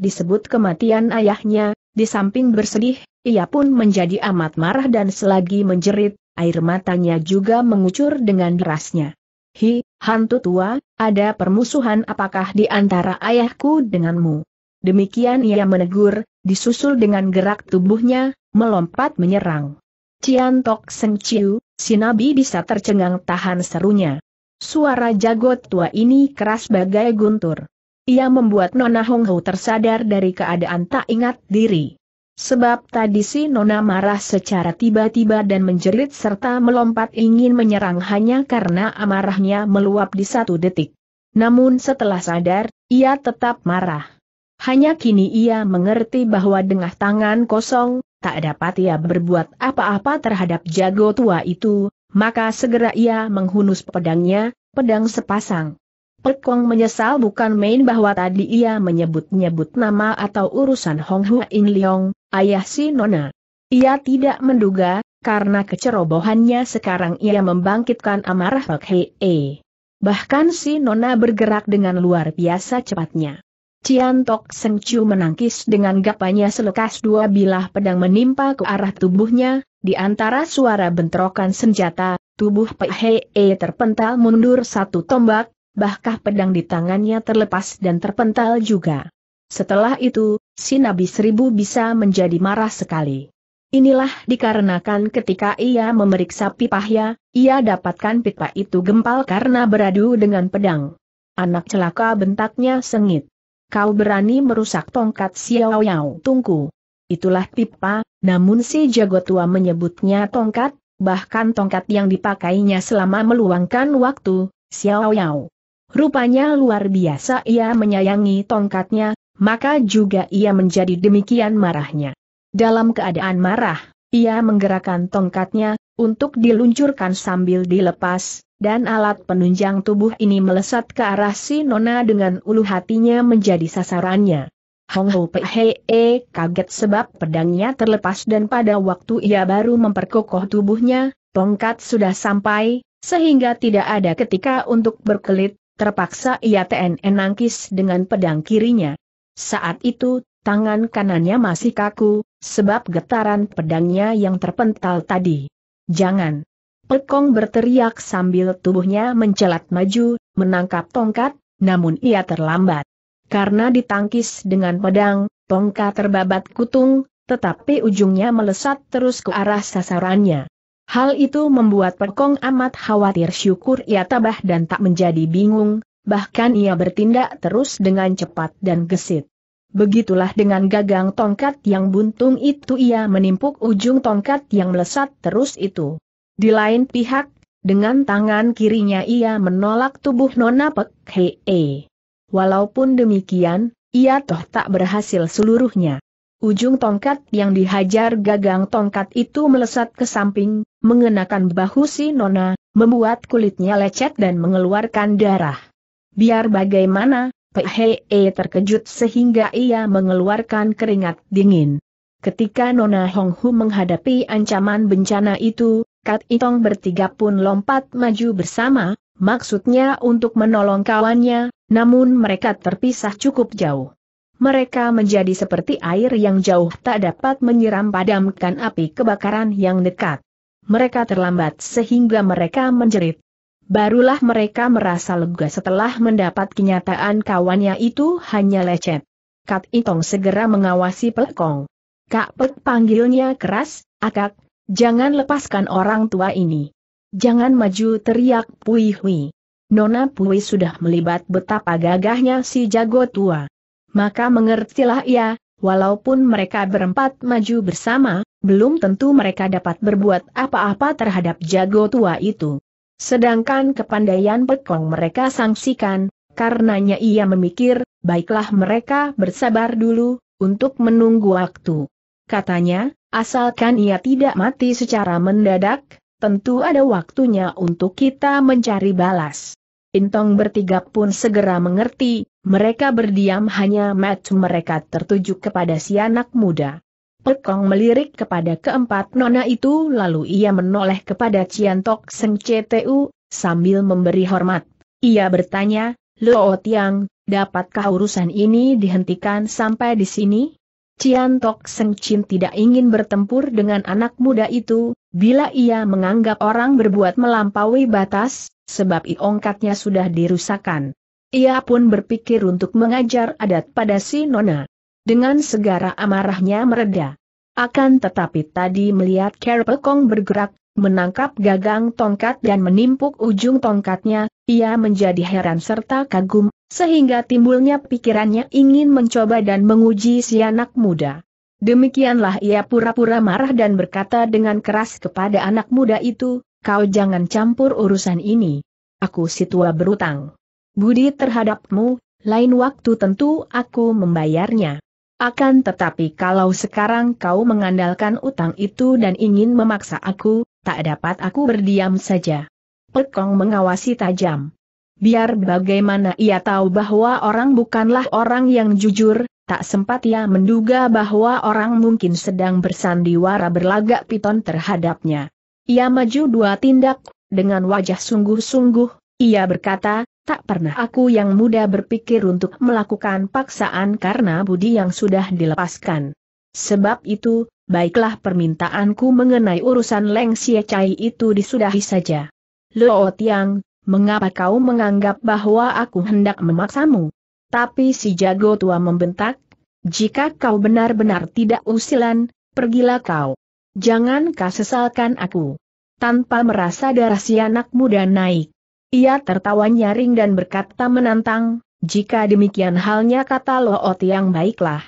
disebut kematian ayahnya, di samping bersedih, ia pun menjadi amat marah dan selagi menjerit, air matanya juga mengucur dengan derasnya. Hi, hantu tua, ada permusuhan apakah di antara ayahku denganmu? Demikian ia menegur, disusul dengan gerak tubuhnya, melompat menyerang. Cian Tok Seng Chiu, si bisa tercengang tahan serunya. Suara jagot tua ini keras bagai guntur. Ia membuat Nona Hong Ho tersadar dari keadaan tak ingat diri. Sebab tadi si Nona marah secara tiba-tiba dan menjerit serta melompat ingin menyerang hanya karena amarahnya meluap di satu detik. Namun setelah sadar, ia tetap marah. Hanya kini ia mengerti bahwa dengan tangan kosong, tak dapat ia berbuat apa-apa terhadap jago tua itu, maka segera ia menghunus pedangnya, pedang sepasang. Pekong menyesal bukan main bahwa tadi ia menyebut-nyebut nama atau urusan Hong Hua In Leong, ayah si Nona. Ia tidak menduga, karena kecerobohannya sekarang ia membangkitkan amarah Hok Hei. E. Bahkan si Nona bergerak dengan luar biasa cepatnya. Cian Tok Seng Chu menangkis dengan gapanya selekas dua bilah pedang menimpa ke arah tubuhnya, di antara suara bentrokan senjata, tubuh Pei E terpental mundur satu tombak, bahkah pedang di tangannya terlepas dan terpental juga. Setelah itu, si Nabi Seribu bisa menjadi marah sekali. Inilah dikarenakan ketika ia memeriksa pipahnya, ia dapatkan pipa itu gempal karena beradu dengan pedang. Anak celaka bentaknya sengit kau berani merusak tongkat Xiao Yao Tungku. Itulah pipa, namun si jago tua menyebutnya tongkat, bahkan tongkat yang dipakainya selama meluangkan waktu, Xiao Yao. Rupanya luar biasa ia menyayangi tongkatnya, maka juga ia menjadi demikian marahnya. Dalam keadaan marah, ia menggerakkan tongkatnya, untuk diluncurkan sambil dilepas, dan alat penunjang tubuh ini melesat ke arah si Nona dengan ulu hatinya menjadi sasarannya. Hong Ho E kaget sebab pedangnya terlepas dan pada waktu ia baru memperkokoh tubuhnya, tongkat sudah sampai, sehingga tidak ada ketika untuk berkelit, terpaksa ia TNN nangkis dengan pedang kirinya. Saat itu, tangan kanannya masih kaku, sebab getaran pedangnya yang terpental tadi. Jangan, Pekong berteriak sambil tubuhnya mencelat maju, menangkap tongkat, namun ia terlambat. Karena ditangkis dengan pedang, tongkat terbabat kutung, tetapi ujungnya melesat terus ke arah sasarannya. Hal itu membuat Pekong amat khawatir syukur ia tabah dan tak menjadi bingung, bahkan ia bertindak terus dengan cepat dan gesit. Begitulah dengan gagang tongkat yang buntung itu ia menimpuk ujung tongkat yang melesat terus itu. Di lain pihak, dengan tangan kirinya ia menolak tubuh Nona Pek Hee. Walaupun demikian, ia toh tak berhasil seluruhnya. Ujung tongkat yang dihajar gagang tongkat itu melesat ke samping, mengenakan bahu si Nona, membuat kulitnya lecet dan mengeluarkan darah. Biar bagaimana, Phee terkejut sehingga ia mengeluarkan keringat dingin. Ketika Nona Hong Hu menghadapi ancaman bencana itu, Kat Itong bertiga pun lompat maju bersama, maksudnya untuk menolong kawannya, namun mereka terpisah cukup jauh. Mereka menjadi seperti air yang jauh tak dapat menyiram padamkan api kebakaran yang dekat. Mereka terlambat sehingga mereka menjerit. Barulah mereka merasa lega setelah mendapat kenyataan kawannya itu hanya lecet. Kat Itong segera mengawasi Pelkong. Kak Pek panggilnya keras, akak, Jangan lepaskan orang tua ini. Jangan maju teriak Pui Hui. Nona Pui sudah melibat betapa gagahnya si jago tua. Maka mengertilah ia, walaupun mereka berempat maju bersama, belum tentu mereka dapat berbuat apa-apa terhadap jago tua itu. Sedangkan kepandaian pekong mereka sangsikan, karenanya ia memikir, baiklah mereka bersabar dulu, untuk menunggu waktu. Katanya, Asalkan ia tidak mati secara mendadak, tentu ada waktunya untuk kita mencari balas. Intong bertiga pun segera mengerti, mereka berdiam hanya match mereka tertuju kepada si anak muda. Pekong melirik kepada keempat nona itu lalu ia menoleh kepada Ciantok Seng CTU, sambil memberi hormat. Ia bertanya, Lo Tiang, dapatkah urusan ini dihentikan sampai di sini? Cian Tok Seng Chin tidak ingin bertempur dengan anak muda itu, bila ia menganggap orang berbuat melampaui batas, sebab iongkatnya sudah dirusakan. Ia pun berpikir untuk mengajar adat pada si Nona. Dengan segara amarahnya mereda. Akan tetapi tadi melihat Kerpekong bergerak, menangkap gagang tongkat dan menimpuk ujung tongkatnya, ia menjadi heran serta kagum, sehingga timbulnya pikirannya ingin mencoba dan menguji si anak muda. Demikianlah ia pura-pura marah dan berkata dengan keras kepada anak muda itu, kau jangan campur urusan ini. Aku si tua berutang. Budi terhadapmu, lain waktu tentu aku membayarnya. Akan tetapi kalau sekarang kau mengandalkan utang itu dan ingin memaksa aku, tak dapat aku berdiam saja. Pekong mengawasi tajam. Biar bagaimana ia tahu bahwa orang bukanlah orang yang jujur, tak sempat ia menduga bahwa orang mungkin sedang bersandiwara berlagak piton terhadapnya. Ia maju dua tindak, dengan wajah sungguh-sungguh, ia berkata, tak pernah aku yang muda berpikir untuk melakukan paksaan karena budi yang sudah dilepaskan. Sebab itu, baiklah permintaanku mengenai urusan Leng Xie Chai itu disudahi saja. Luo Tiang, mengapa kau menganggap bahwa aku hendak memaksamu? Tapi si jago tua membentak, jika kau benar-benar tidak usilan, pergilah kau. Jangan kau sesalkan aku. Tanpa merasa darah si anak muda naik. Ia tertawa nyaring dan berkata menantang, jika demikian halnya kata Loot yang baiklah.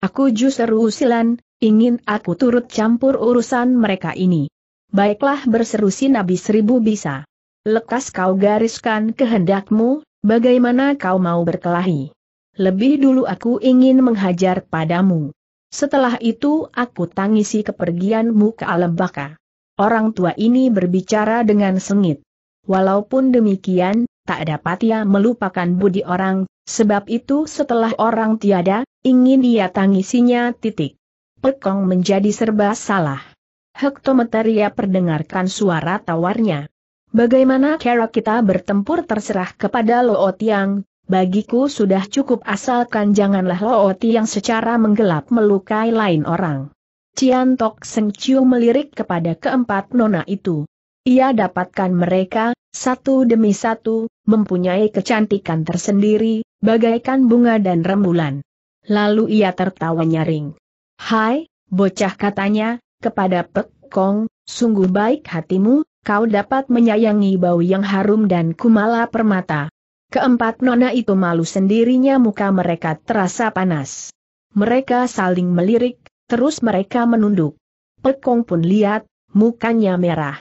Aku justru usilan, ingin aku turut campur urusan mereka ini. Baiklah berseru si Nabi Seribu bisa. Lekas kau gariskan kehendakmu, bagaimana kau mau berkelahi. Lebih dulu aku ingin menghajar padamu. Setelah itu aku tangisi kepergianmu ke alam baka. Orang tua ini berbicara dengan sengit. Walaupun demikian, tak dapat ia melupakan budi orang, sebab itu setelah orang tiada, ingin ia tangisinya titik. Pekong menjadi serba salah. Hektometer ia perdengarkan suara tawarnya. Bagaimana cara kita bertempur terserah kepada Loo Tiang, bagiku sudah cukup asalkan janganlah Loo Tiang secara menggelap melukai lain orang. Cian Tok Seng Chiu melirik kepada keempat nona itu. Ia dapatkan mereka, satu demi satu, mempunyai kecantikan tersendiri, bagaikan bunga dan rembulan. Lalu ia tertawa nyaring. Hai, bocah katanya, kepada Pek Kong, sungguh baik hatimu, kau dapat menyayangi bau yang harum dan kumala permata. Keempat nona itu malu sendirinya muka mereka terasa panas. Mereka saling melirik, terus mereka menunduk. Pekong pun lihat, mukanya merah.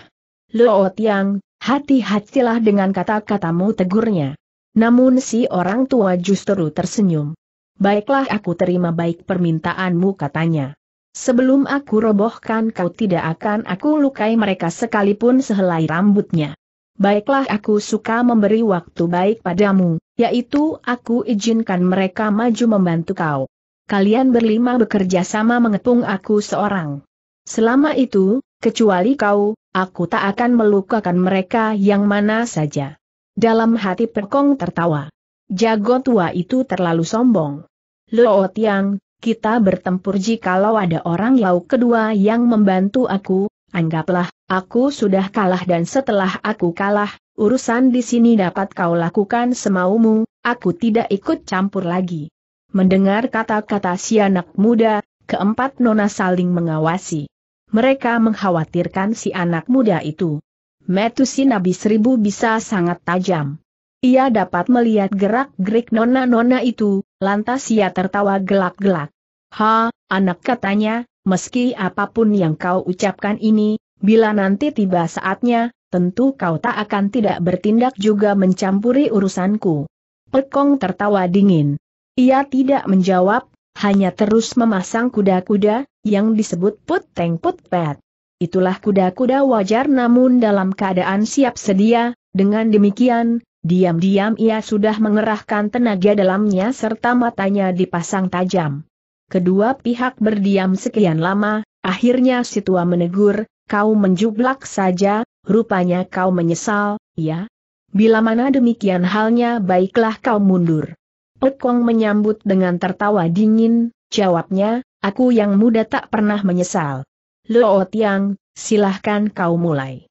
Loot yang, hati-hatilah dengan kata-katamu tegurnya. Namun si orang tua justru tersenyum. Baiklah aku terima baik permintaanmu katanya. Sebelum aku robohkan kau tidak akan aku lukai mereka sekalipun sehelai rambutnya. Baiklah aku suka memberi waktu baik padamu, yaitu aku izinkan mereka maju membantu kau. Kalian berlima bekerja sama mengepung aku seorang. Selama itu, kecuali kau, aku tak akan melukakan mereka yang mana saja. Dalam hati Perkong tertawa. Jago tua itu terlalu sombong. Luo Tiang, kita bertempur jikalau ada orang Yau kedua yang membantu aku, anggaplah, aku sudah kalah dan setelah aku kalah, urusan di sini dapat kau lakukan semaumu, aku tidak ikut campur lagi. Mendengar kata-kata si anak muda, keempat nona saling mengawasi. Mereka mengkhawatirkan si anak muda itu. Metusi Nabi Seribu bisa sangat tajam. Ia dapat melihat gerak-gerik nona-nona itu, Lantas ia tertawa gelak-gelak. Ha, anak katanya, meski apapun yang kau ucapkan ini, bila nanti tiba saatnya, tentu kau tak akan tidak bertindak juga mencampuri urusanku. Pekong tertawa dingin. Ia tidak menjawab, hanya terus memasang kuda-kuda, yang disebut put teng put pet. Itulah kuda-kuda wajar namun dalam keadaan siap sedia, dengan demikian, Diam-diam ia sudah mengerahkan tenaga dalamnya serta matanya dipasang tajam. Kedua pihak berdiam sekian lama, akhirnya Situa menegur, kau menjublak saja, rupanya kau menyesal, ya? Bila mana demikian halnya baiklah kau mundur. Ekong menyambut dengan tertawa dingin, jawabnya, aku yang muda tak pernah menyesal. Luo Tiang, silahkan kau mulai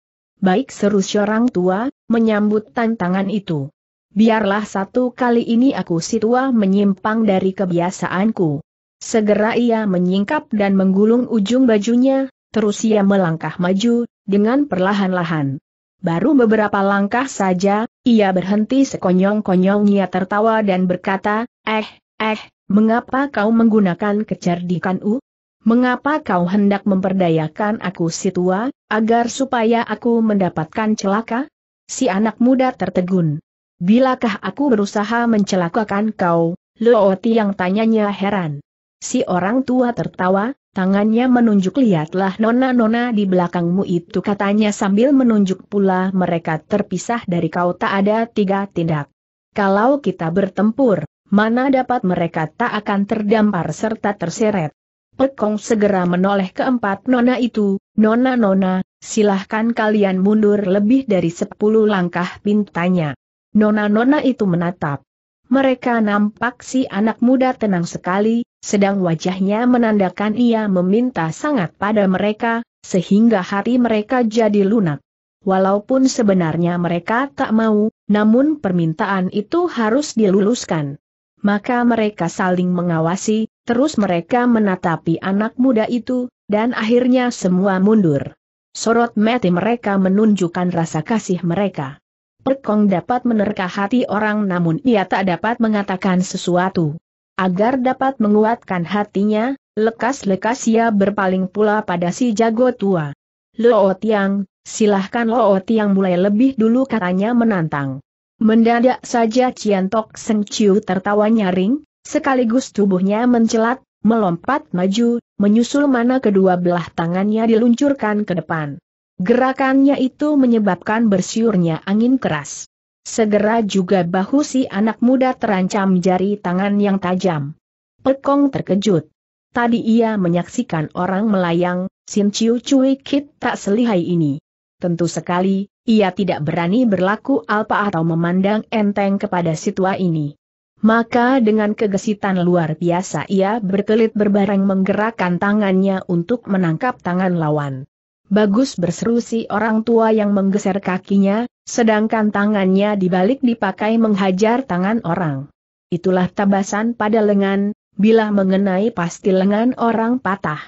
baik seru seorang tua, menyambut tantangan itu. Biarlah satu kali ini aku si tua menyimpang dari kebiasaanku. Segera ia menyingkap dan menggulung ujung bajunya, terus ia melangkah maju, dengan perlahan-lahan. Baru beberapa langkah saja, ia berhenti sekonyong-konyongnya tertawa dan berkata, eh, eh, mengapa kau menggunakan kecerdikan u? Mengapa kau hendak memperdayakan aku si tua, agar supaya aku mendapatkan celaka? Si anak muda tertegun. Bilakah aku berusaha mencelakakan kau, Loo yang tanyanya heran. Si orang tua tertawa, tangannya menunjuk lihatlah nona-nona di belakangmu itu katanya sambil menunjuk pula mereka terpisah dari kau tak ada tiga tindak. Kalau kita bertempur, mana dapat mereka tak akan terdampar serta terseret. Pekong segera menoleh keempat nona itu, nona-nona, silahkan kalian mundur lebih dari sepuluh langkah pintanya. Nona-nona itu menatap. Mereka nampak si anak muda tenang sekali, sedang wajahnya menandakan ia meminta sangat pada mereka, sehingga hati mereka jadi lunak. Walaupun sebenarnya mereka tak mau, namun permintaan itu harus diluluskan. Maka mereka saling mengawasi, Terus mereka menatapi anak muda itu, dan akhirnya semua mundur. Sorot mati mereka menunjukkan rasa kasih mereka. Perkong dapat menerka hati orang namun ia tak dapat mengatakan sesuatu. Agar dapat menguatkan hatinya, lekas-lekas ia berpaling pula pada si jago tua. Lo Tiang, silahkan Lo Tiang mulai lebih dulu katanya menantang. Mendadak saja Cian Tok Seng Ciu tertawa nyaring, Sekaligus tubuhnya mencelat, melompat maju, menyusul mana kedua belah tangannya diluncurkan ke depan. Gerakannya itu menyebabkan bersiurnya angin keras. Segera juga bahu si anak muda terancam jari tangan yang tajam. Pekong terkejut. Tadi ia menyaksikan orang melayang, Sin Chiu Cui Kit tak selihai ini. Tentu sekali, ia tidak berani berlaku alpa atau memandang enteng kepada si tua ini. Maka dengan kegesitan luar biasa ia berkelit berbareng menggerakkan tangannya untuk menangkap tangan lawan. Bagus berseru si orang tua yang menggeser kakinya, sedangkan tangannya dibalik dipakai menghajar tangan orang. Itulah tabasan pada lengan, bila mengenai pasti lengan orang patah.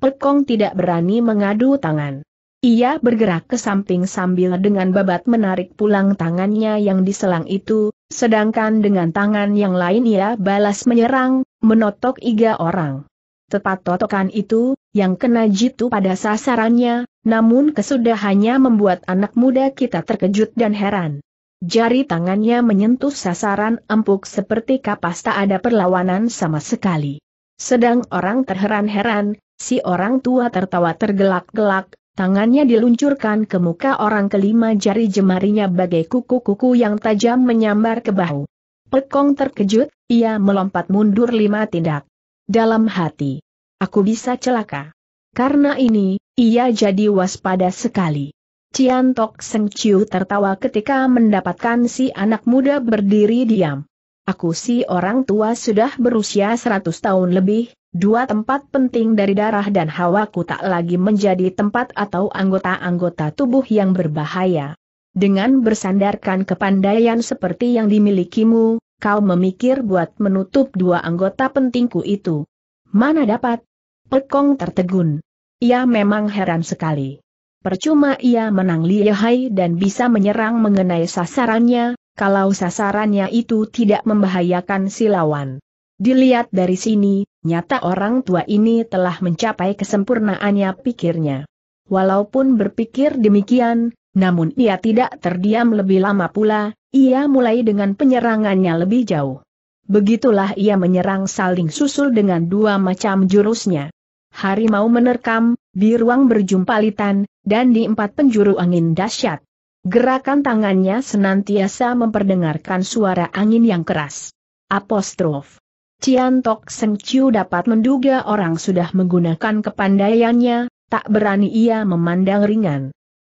Pekong tidak berani mengadu tangan. Ia bergerak ke samping sambil dengan babat menarik pulang tangannya yang diselang itu, sedangkan dengan tangan yang lain ia balas menyerang, menotok iga orang. Tepat totokan itu, yang kena jitu pada sasarannya, namun kesudahannya membuat anak muda kita terkejut dan heran. Jari tangannya menyentuh sasaran empuk seperti kapas tak ada perlawanan sama sekali. Sedang orang terheran-heran, si orang tua tertawa tergelak-gelak, Tangannya diluncurkan ke muka orang kelima jari jemarinya bagai kuku-kuku yang tajam menyambar ke bahu. Pekong terkejut, ia melompat mundur lima tindak. Dalam hati, aku bisa celaka. Karena ini, ia jadi waspada sekali. Cian Tok Seng Chiu tertawa ketika mendapatkan si anak muda berdiri diam. Aku si orang tua sudah berusia 100 tahun lebih, Dua tempat penting dari darah dan hawaku tak lagi menjadi tempat atau anggota-anggota tubuh yang berbahaya. Dengan bersandarkan kepandaian seperti yang dimilikimu, kau memikir buat menutup dua anggota pentingku itu. Mana dapat? Pekong tertegun. Ia memang heran sekali. Percuma ia menang lihai dan bisa menyerang mengenai sasarannya, kalau sasarannya itu tidak membahayakan silawan. Dilihat dari sini, nyata orang tua ini telah mencapai kesempurnaannya pikirnya. Walaupun berpikir demikian, namun ia tidak terdiam lebih lama pula, ia mulai dengan penyerangannya lebih jauh. Begitulah ia menyerang saling susul dengan dua macam jurusnya. Harimau menerkam, biruang ruang berjumpalitan, dan di empat penjuru angin dahsyat. Gerakan tangannya senantiasa memperdengarkan suara angin yang keras. Apostrof. Cian Tok Seng Chiu dapat menduga orang sudah menggunakan kepandaiannya, tak berani ia memandang ringan.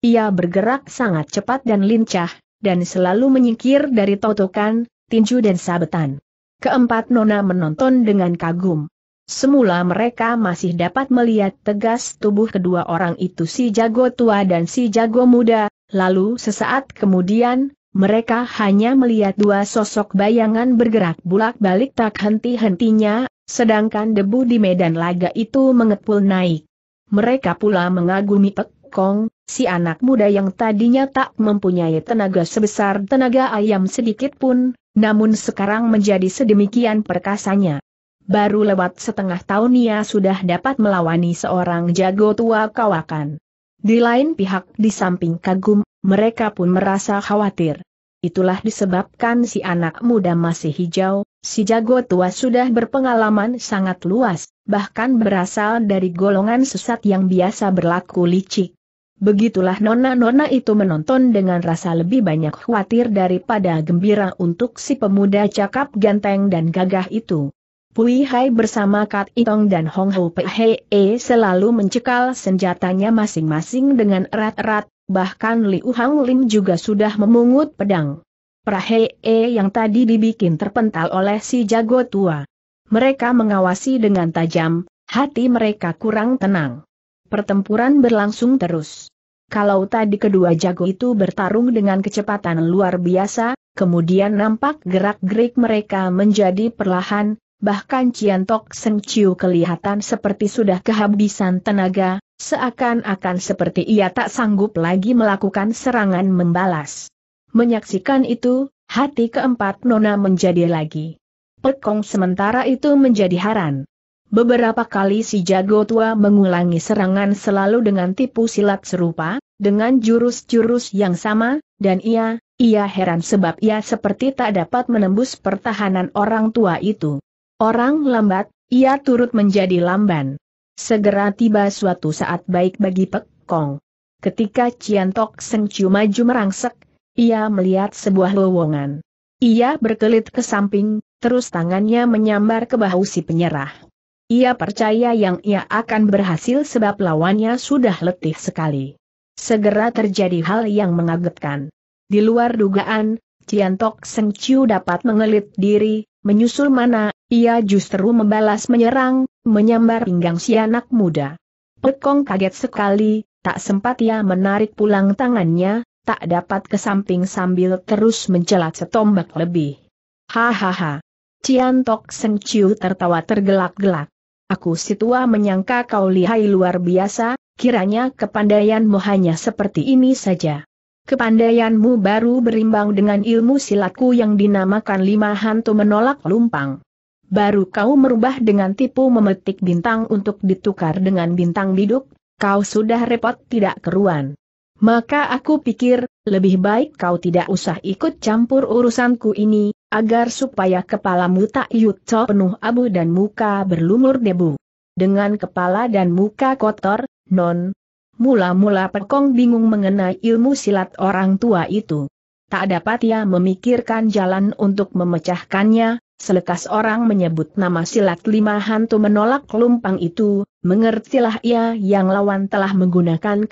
Ia bergerak sangat cepat dan lincah, dan selalu menyingkir dari totokan, tinju dan sabetan. Keempat nona menonton dengan kagum. Semula mereka masih dapat melihat tegas tubuh kedua orang itu si jago tua dan si jago muda, lalu sesaat kemudian, mereka hanya melihat dua sosok bayangan bergerak bulak-balik tak henti-hentinya, sedangkan debu di medan laga itu mengepul naik. Mereka pula mengagumi Pek Kong, si anak muda yang tadinya tak mempunyai tenaga sebesar tenaga ayam sedikit pun, namun sekarang menjadi sedemikian perkasanya. Baru lewat setengah tahun ia sudah dapat melawani seorang jago tua kawakan. Di lain pihak di samping kagum mereka pun merasa khawatir. Itulah disebabkan si anak muda masih hijau, si jago tua sudah berpengalaman sangat luas, bahkan berasal dari golongan sesat yang biasa berlaku licik. Begitulah nona-nona itu menonton dengan rasa lebih banyak khawatir daripada gembira untuk si pemuda cakap ganteng dan gagah itu. Pui Hai bersama Kat Itong dan Hong Ho Pe He selalu mencekal senjatanya masing-masing dengan erat-erat, bahkan Liu Hang Lim juga sudah memungut pedang. Prahee yang tadi dibikin terpental oleh si jago tua. Mereka mengawasi dengan tajam, hati mereka kurang tenang. Pertempuran berlangsung terus. Kalau tadi kedua jago itu bertarung dengan kecepatan luar biasa, kemudian nampak gerak-gerik mereka menjadi perlahan, bahkan Ciantok Seng kelihatan seperti sudah kehabisan tenaga, Seakan-akan seperti ia tak sanggup lagi melakukan serangan membalas. Menyaksikan itu, hati keempat Nona menjadi lagi. Pekong sementara itu menjadi haran. Beberapa kali si jago tua mengulangi serangan selalu dengan tipu silat serupa, dengan jurus-jurus yang sama, dan ia, ia heran sebab ia seperti tak dapat menembus pertahanan orang tua itu. Orang lambat, ia turut menjadi lamban. Segera tiba suatu saat baik bagi Pek Kong. Ketika Cian Tok Seng Chiu maju merangsek, ia melihat sebuah lowongan. Ia berkelit ke samping, terus tangannya menyambar ke bahu si penyerah. Ia percaya yang ia akan berhasil sebab lawannya sudah letih sekali. Segera terjadi hal yang mengagetkan. Di luar dugaan, Cian Tok Seng Chiu dapat mengelit diri, Menyusul mana, ia justru membalas menyerang, menyambar pinggang si anak muda. Pekong kaget sekali, tak sempat ia menarik pulang tangannya, tak dapat ke samping sambil terus mencelat setombak lebih. Hahaha. Cian Tok Seng Chiu tertawa tergelak-gelak. Aku si tua menyangka kau lihai luar biasa, kiranya kepandaianmu hanya seperti ini saja. Kepandaianmu baru berimbang dengan ilmu silatku yang dinamakan lima hantu menolak lumpang. Baru kau merubah dengan tipu memetik bintang untuk ditukar dengan bintang biduk, kau sudah repot tidak keruan. Maka aku pikir, lebih baik kau tidak usah ikut campur urusanku ini, agar supaya kepalamu tak yuto penuh abu dan muka berlumur debu. Dengan kepala dan muka kotor, non, Mula-mula Pekong bingung mengenai ilmu silat orang tua itu. Tak dapat ia memikirkan jalan untuk memecahkannya, selekas orang menyebut nama silat lima hantu menolak lumpang itu, mengertilah ia yang lawan telah menggunakan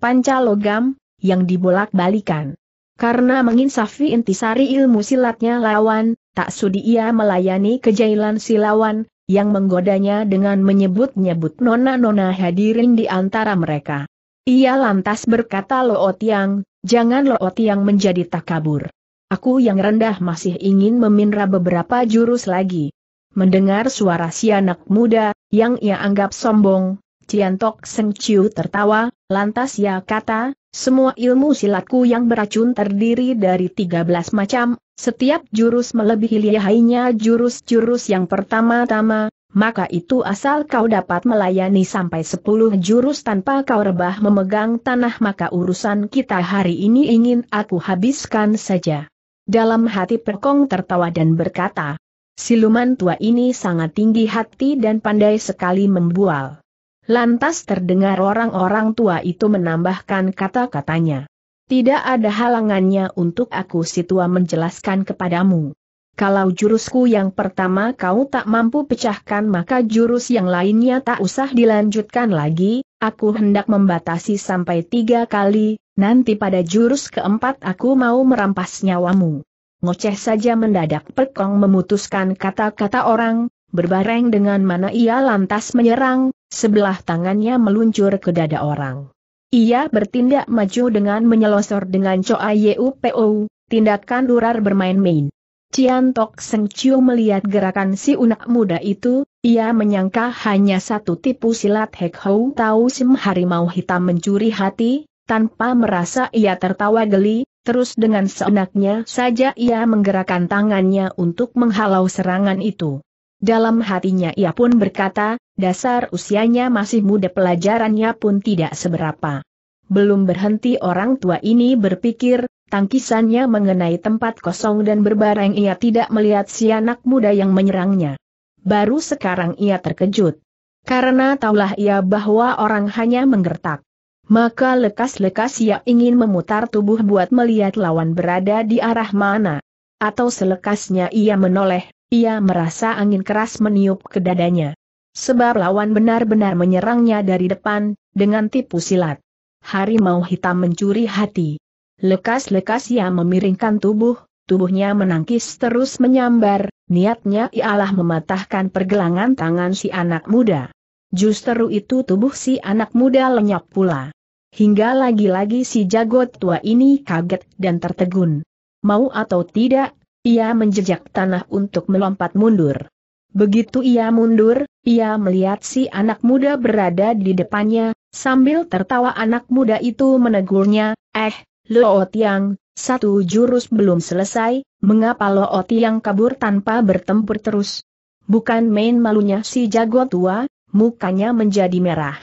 Panca logam, yang dibolak-balikan. Karena menginsafi intisari ilmu silatnya lawan, tak sudi ia melayani kejailan silawan yang menggodanya dengan menyebut-nyebut nona-nona hadirin di antara mereka. Ia lantas berkata Tiang, jangan Tiang menjadi takabur. Aku yang rendah masih ingin meminra beberapa jurus lagi. Mendengar suara si anak muda, yang ia anggap sombong, Ciantok Seng Chiu tertawa, lantas ia kata, semua ilmu silatku yang beracun terdiri dari 13 macam setiap jurus melebihi lihainya jurus-jurus yang pertama-tama, maka itu asal kau dapat melayani sampai sepuluh jurus tanpa kau rebah memegang tanah maka urusan kita hari ini ingin aku habiskan saja. Dalam hati Perkong tertawa dan berkata, siluman tua ini sangat tinggi hati dan pandai sekali membual. Lantas terdengar orang-orang tua itu menambahkan kata-katanya. Tidak ada halangannya untuk aku si menjelaskan kepadamu. Kalau jurusku yang pertama kau tak mampu pecahkan maka jurus yang lainnya tak usah dilanjutkan lagi, aku hendak membatasi sampai tiga kali, nanti pada jurus keempat aku mau merampas nyawamu. Ngoceh saja mendadak Pekong memutuskan kata-kata orang, berbareng dengan mana ia lantas menyerang, sebelah tangannya meluncur ke dada orang. Ia bertindak maju dengan menyelosor dengan Choa Yupo, tindakan durar bermain-main. Cian Tok Seng Chiu melihat gerakan si unak muda itu, ia menyangka hanya satu tipu silat Hek Hou Tau Sim Harimau Hitam mencuri hati, tanpa merasa ia tertawa geli, terus dengan seenaknya saja ia menggerakkan tangannya untuk menghalau serangan itu. Dalam hatinya ia pun berkata, dasar usianya masih muda pelajarannya pun tidak seberapa. Belum berhenti orang tua ini berpikir, tangkisannya mengenai tempat kosong dan berbareng ia tidak melihat si anak muda yang menyerangnya. Baru sekarang ia terkejut. Karena taulah ia bahwa orang hanya menggertak. Maka lekas-lekas ia ingin memutar tubuh buat melihat lawan berada di arah mana. Atau selekasnya ia menoleh, ia merasa angin keras meniup ke dadanya. Sebab lawan benar-benar menyerangnya dari depan, dengan tipu silat. Harimau hitam mencuri hati. Lekas-lekas ia memiringkan tubuh, tubuhnya menangkis terus menyambar, niatnya ialah mematahkan pergelangan tangan si anak muda. Justru itu tubuh si anak muda lenyap pula. Hingga lagi-lagi si jagot tua ini kaget dan tertegun. Mau atau tidak, ia menjejak tanah untuk melompat mundur. Begitu ia mundur, ia melihat si anak muda berada di depannya, sambil tertawa anak muda itu menegurnya, eh, Lo Tiang, satu jurus belum selesai, mengapa Lo Tiang kabur tanpa bertempur terus? Bukan main malunya si jago tua, mukanya menjadi merah.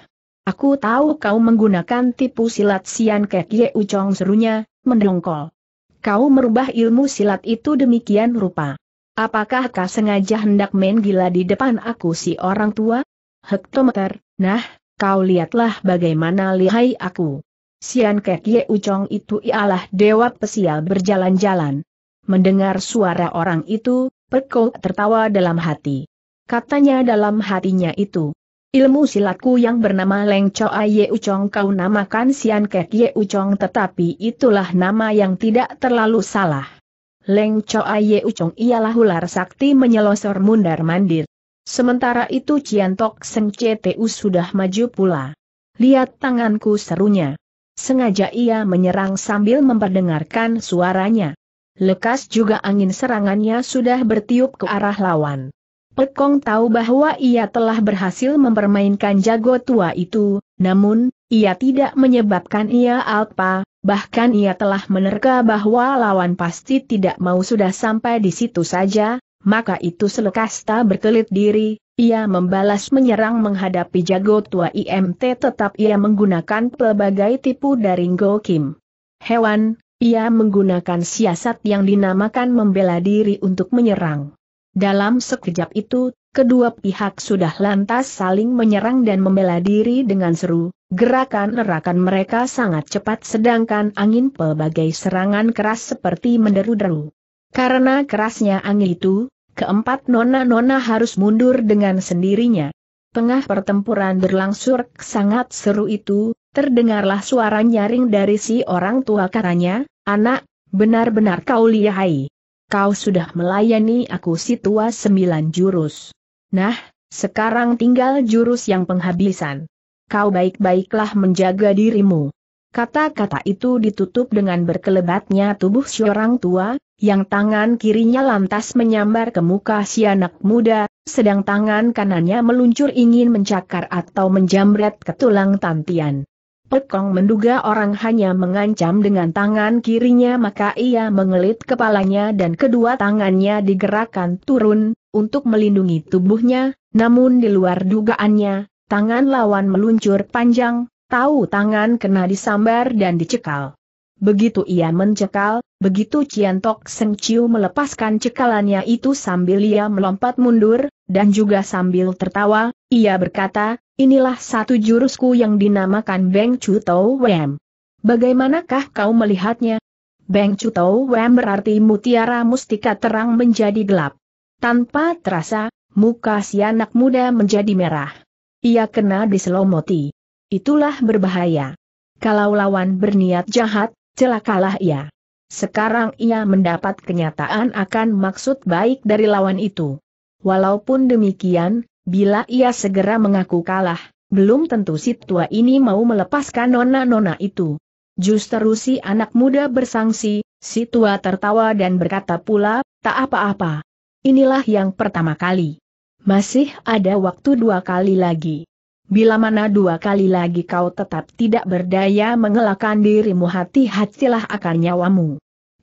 Aku tahu kau menggunakan tipu silat Sian Kek Ye Uchong serunya, mendongkol kau merubah ilmu silat itu demikian rupa. Apakah kau sengaja hendak main gila di depan aku si orang tua? Hektometer, nah, kau lihatlah bagaimana lihai aku. Sian Kek Ye Ucong itu ialah dewa pesial berjalan-jalan. Mendengar suara orang itu, Pekok tertawa dalam hati. Katanya dalam hatinya itu, Ilmu silatku yang bernama Leng Choa Ye Uchong kau namakan Sian Kek Ye Uchong tetapi itulah nama yang tidak terlalu salah. Leng Choa Ye Uchong ialah ular sakti menyelosor mundar mandir. Sementara itu Cian Tok Seng CTU sudah maju pula. Lihat tanganku serunya. Sengaja ia menyerang sambil memperdengarkan suaranya. Lekas juga angin serangannya sudah bertiup ke arah lawan. Pekong tahu bahwa ia telah berhasil mempermainkan jago tua itu, namun, ia tidak menyebabkan ia alpa, bahkan ia telah menerka bahwa lawan pasti tidak mau sudah sampai di situ saja, maka itu selekasta berkelit diri, ia membalas menyerang menghadapi jago tua IMT tetap ia menggunakan pelbagai tipu dari Go Kim. Hewan, ia menggunakan siasat yang dinamakan membela diri untuk menyerang. Dalam sekejap itu, kedua pihak sudah lantas saling menyerang dan membela diri dengan seru, gerakan-gerakan mereka sangat cepat sedangkan angin pelbagai serangan keras seperti menderu-deru. Karena kerasnya angin itu, keempat nona-nona harus mundur dengan sendirinya. Tengah pertempuran berlangsung sangat seru itu, terdengarlah suara nyaring dari si orang tua katanya, anak, benar-benar kau lihai kau sudah melayani aku si tua sembilan jurus. Nah, sekarang tinggal jurus yang penghabisan. Kau baik-baiklah menjaga dirimu. Kata-kata itu ditutup dengan berkelebatnya tubuh seorang tua, yang tangan kirinya lantas menyambar ke muka si anak muda, sedang tangan kanannya meluncur ingin mencakar atau menjamret ke tulang tantian. Pekong menduga orang hanya mengancam dengan tangan kirinya maka ia mengelit kepalanya dan kedua tangannya digerakkan turun, untuk melindungi tubuhnya, namun di luar dugaannya, tangan lawan meluncur panjang, tahu tangan kena disambar dan dicekal. Begitu ia mencekal, begitu Cian Tok Seng Chiu melepaskan cekalannya itu sambil ia melompat mundur, dan juga sambil tertawa, ia berkata, Inilah satu jurusku yang dinamakan Beng Chu Tau Wem. Bagaimanakah kau melihatnya? Beng Chu Tau Wem berarti mutiara mustika terang menjadi gelap. Tanpa terasa, muka si anak muda menjadi merah. Ia kena diselomoti. Itulah berbahaya. Kalau lawan berniat jahat, celakalah ia. Sekarang ia mendapat kenyataan akan maksud baik dari lawan itu. Walaupun demikian, Bila ia segera mengaku kalah, belum tentu si tua ini mau melepaskan nona-nona itu. Justru si anak muda bersangsi, si tua tertawa dan berkata pula, tak apa-apa. Inilah yang pertama kali. Masih ada waktu dua kali lagi. Bila mana dua kali lagi kau tetap tidak berdaya mengelakkan dirimu hati-hatilah akan nyawamu.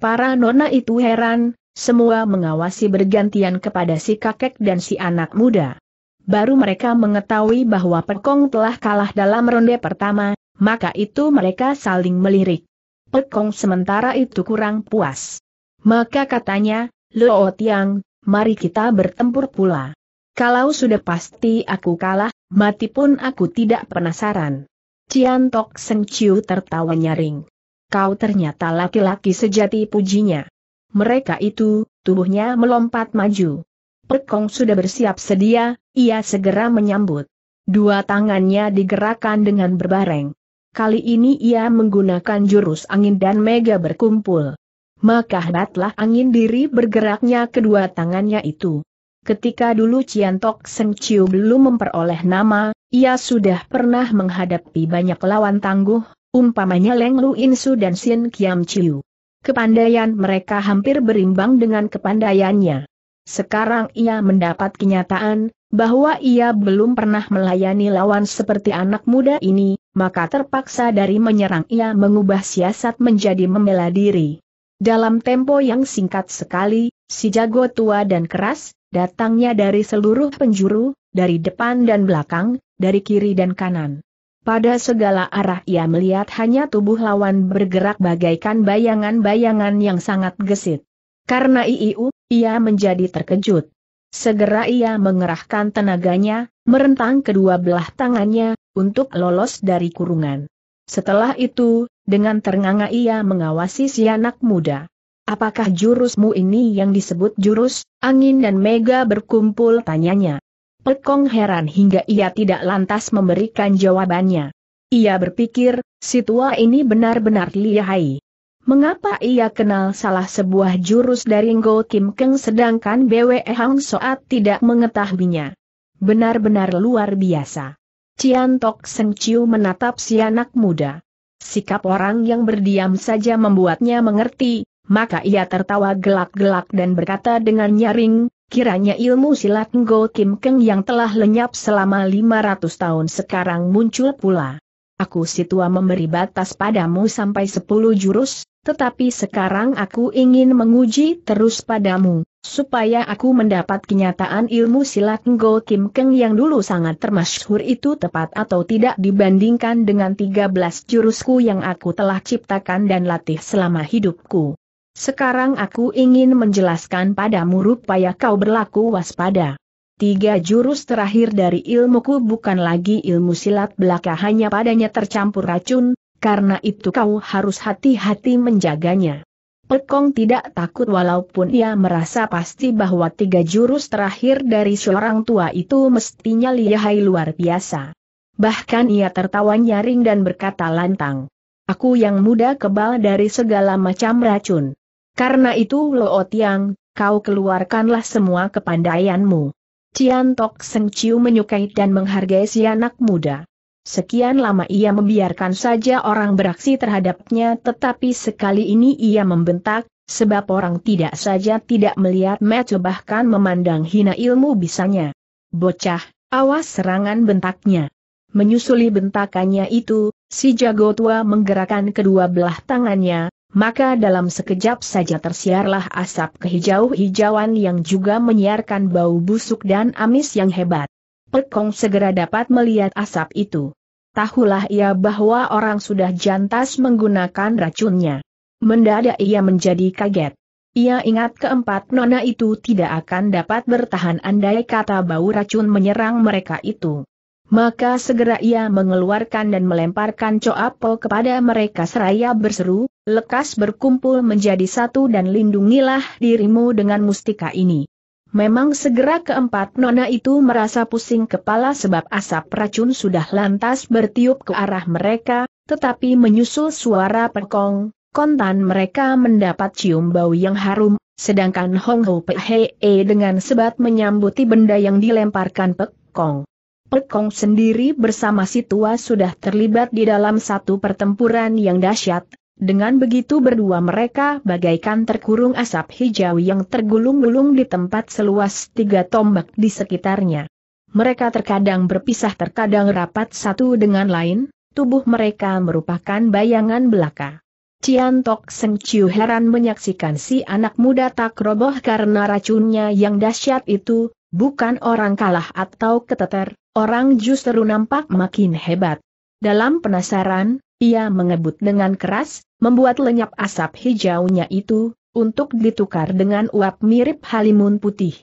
Para nona itu heran, semua mengawasi bergantian kepada si kakek dan si anak muda baru mereka mengetahui bahwa Pekong telah kalah dalam ronde pertama, maka itu mereka saling melirik. Pekong sementara itu kurang puas. Maka katanya, Luo Tiang, mari kita bertempur pula. Kalau sudah pasti aku kalah, mati pun aku tidak penasaran. Cian Tok Seng Chiu tertawa nyaring. Kau ternyata laki-laki sejati pujinya. Mereka itu, tubuhnya melompat maju. Perkong sudah bersiap sedia, ia segera menyambut. Dua tangannya digerakkan dengan berbareng. Kali ini ia menggunakan jurus angin dan mega berkumpul. Maka hebatlah angin diri bergeraknya kedua tangannya itu. Ketika dulu Ciantok Seng Chiu belum memperoleh nama, ia sudah pernah menghadapi banyak lawan tangguh, umpamanya Leng Lu Insu dan Sin Kiam Chiu. Kepandaian mereka hampir berimbang dengan kepandaiannya. Sekarang ia mendapat kenyataan, bahwa ia belum pernah melayani lawan seperti anak muda ini, maka terpaksa dari menyerang ia mengubah siasat menjadi membela diri. Dalam tempo yang singkat sekali, si jago tua dan keras, datangnya dari seluruh penjuru, dari depan dan belakang, dari kiri dan kanan. Pada segala arah ia melihat hanya tubuh lawan bergerak bagaikan bayangan-bayangan yang sangat gesit. Karena IIU, ia menjadi terkejut. Segera ia mengerahkan tenaganya, merentang kedua belah tangannya, untuk lolos dari kurungan. Setelah itu, dengan ternganga ia mengawasi si anak muda. Apakah jurusmu ini yang disebut jurus, angin dan mega berkumpul tanyanya. Pekong heran hingga ia tidak lantas memberikan jawabannya. Ia berpikir, si tua ini benar-benar lihai. Mengapa ia kenal salah sebuah jurus dari Ngo Kim Keng sedangkan BWE Hang Soat tidak mengetahuinya? Benar-benar luar biasa. Cian Tok Seng Chiu menatap si anak muda. Sikap orang yang berdiam saja membuatnya mengerti, maka ia tertawa gelak-gelak dan berkata dengan nyaring, kiranya ilmu silat Ngo Kim Keng yang telah lenyap selama 500 tahun sekarang muncul pula. Aku si tua memberi batas padamu sampai 10 jurus, tetapi sekarang aku ingin menguji terus padamu, supaya aku mendapat kenyataan ilmu silat Ngo Kim Keng yang dulu sangat termasyhur itu tepat atau tidak dibandingkan dengan 13 jurusku yang aku telah ciptakan dan latih selama hidupku. Sekarang aku ingin menjelaskan padamu rupaya kau berlaku waspada. Tiga jurus terakhir dari ilmuku bukan lagi ilmu silat belaka hanya padanya tercampur racun, karena itu kau harus hati-hati menjaganya. Pekong tidak takut walaupun ia merasa pasti bahwa tiga jurus terakhir dari seorang tua itu mestinya lihai luar biasa. Bahkan ia tertawa nyaring dan berkata lantang. Aku yang muda kebal dari segala macam racun. Karena itu Lo Tiang, kau keluarkanlah semua kepandaianmu. Cian Tok Seng Chiu menyukai dan menghargai si anak muda. Sekian lama ia membiarkan saja orang beraksi terhadapnya tetapi sekali ini ia membentak, sebab orang tidak saja tidak melihat mata bahkan memandang hina ilmu bisanya. Bocah, awas serangan bentaknya. Menyusuli bentakannya itu, si jago tua menggerakkan kedua belah tangannya, maka dalam sekejap saja tersiarlah asap kehijau-hijauan yang juga menyiarkan bau busuk dan amis yang hebat. Pekong segera dapat melihat asap itu. Tahulah ia bahwa orang sudah jantas menggunakan racunnya. Mendadak ia menjadi kaget. Ia ingat keempat nona itu tidak akan dapat bertahan andai kata bau racun menyerang mereka itu. Maka segera ia mengeluarkan dan melemparkan coapel kepada mereka seraya berseru, lekas berkumpul menjadi satu dan lindungilah dirimu dengan mustika ini. Memang segera keempat nona itu merasa pusing kepala sebab asap racun sudah lantas bertiup ke arah mereka, tetapi menyusul suara perkong, kontan mereka mendapat cium bau yang harum, sedangkan Hong Ho Pe He dengan sebat menyambuti benda yang dilemparkan perkong. Perkong sendiri bersama si tua sudah terlibat di dalam satu pertempuran yang dahsyat, dengan begitu berdua mereka bagaikan terkurung asap hijau yang tergulung-gulung di tempat seluas tiga tombak di sekitarnya. Mereka terkadang berpisah terkadang rapat satu dengan lain, tubuh mereka merupakan bayangan belaka. Cian Tok Seng Chiu heran menyaksikan si anak muda tak roboh karena racunnya yang dahsyat itu, bukan orang kalah atau keteter, orang justru nampak makin hebat. Dalam penasaran, ia mengebut dengan keras, membuat lenyap asap hijaunya itu, untuk ditukar dengan uap mirip halimun putih.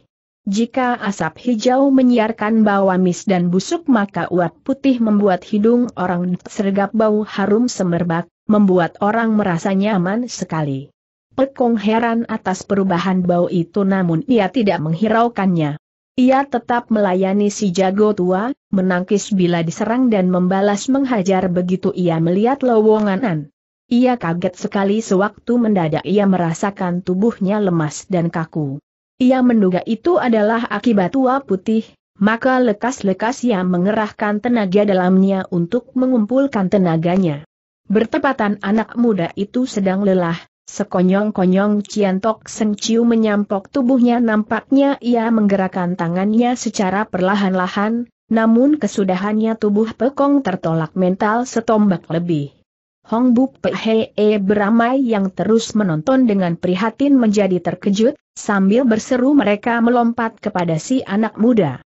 Jika asap hijau menyiarkan bau amis dan busuk maka uap putih membuat hidung orang sergap bau harum semerbak, membuat orang merasa nyaman sekali. Pekong heran atas perubahan bau itu namun ia tidak menghiraukannya. Ia tetap melayani si jago tua, menangkis bila diserang dan membalas menghajar begitu ia melihat lowonganan. Ia kaget sekali sewaktu mendadak ia merasakan tubuhnya lemas dan kaku. Ia menduga itu adalah akibat tua putih, maka lekas-lekas ia mengerahkan tenaga dalamnya untuk mengumpulkan tenaganya. Bertepatan anak muda itu sedang lelah, Sekonyong-konyong Cian Tok Seng Chiu menyampok tubuhnya nampaknya ia menggerakkan tangannya secara perlahan-lahan, namun kesudahannya tubuh Pekong tertolak mental setombak lebih. Hong Buk Pe He e beramai yang terus menonton dengan prihatin menjadi terkejut, sambil berseru mereka melompat kepada si anak muda.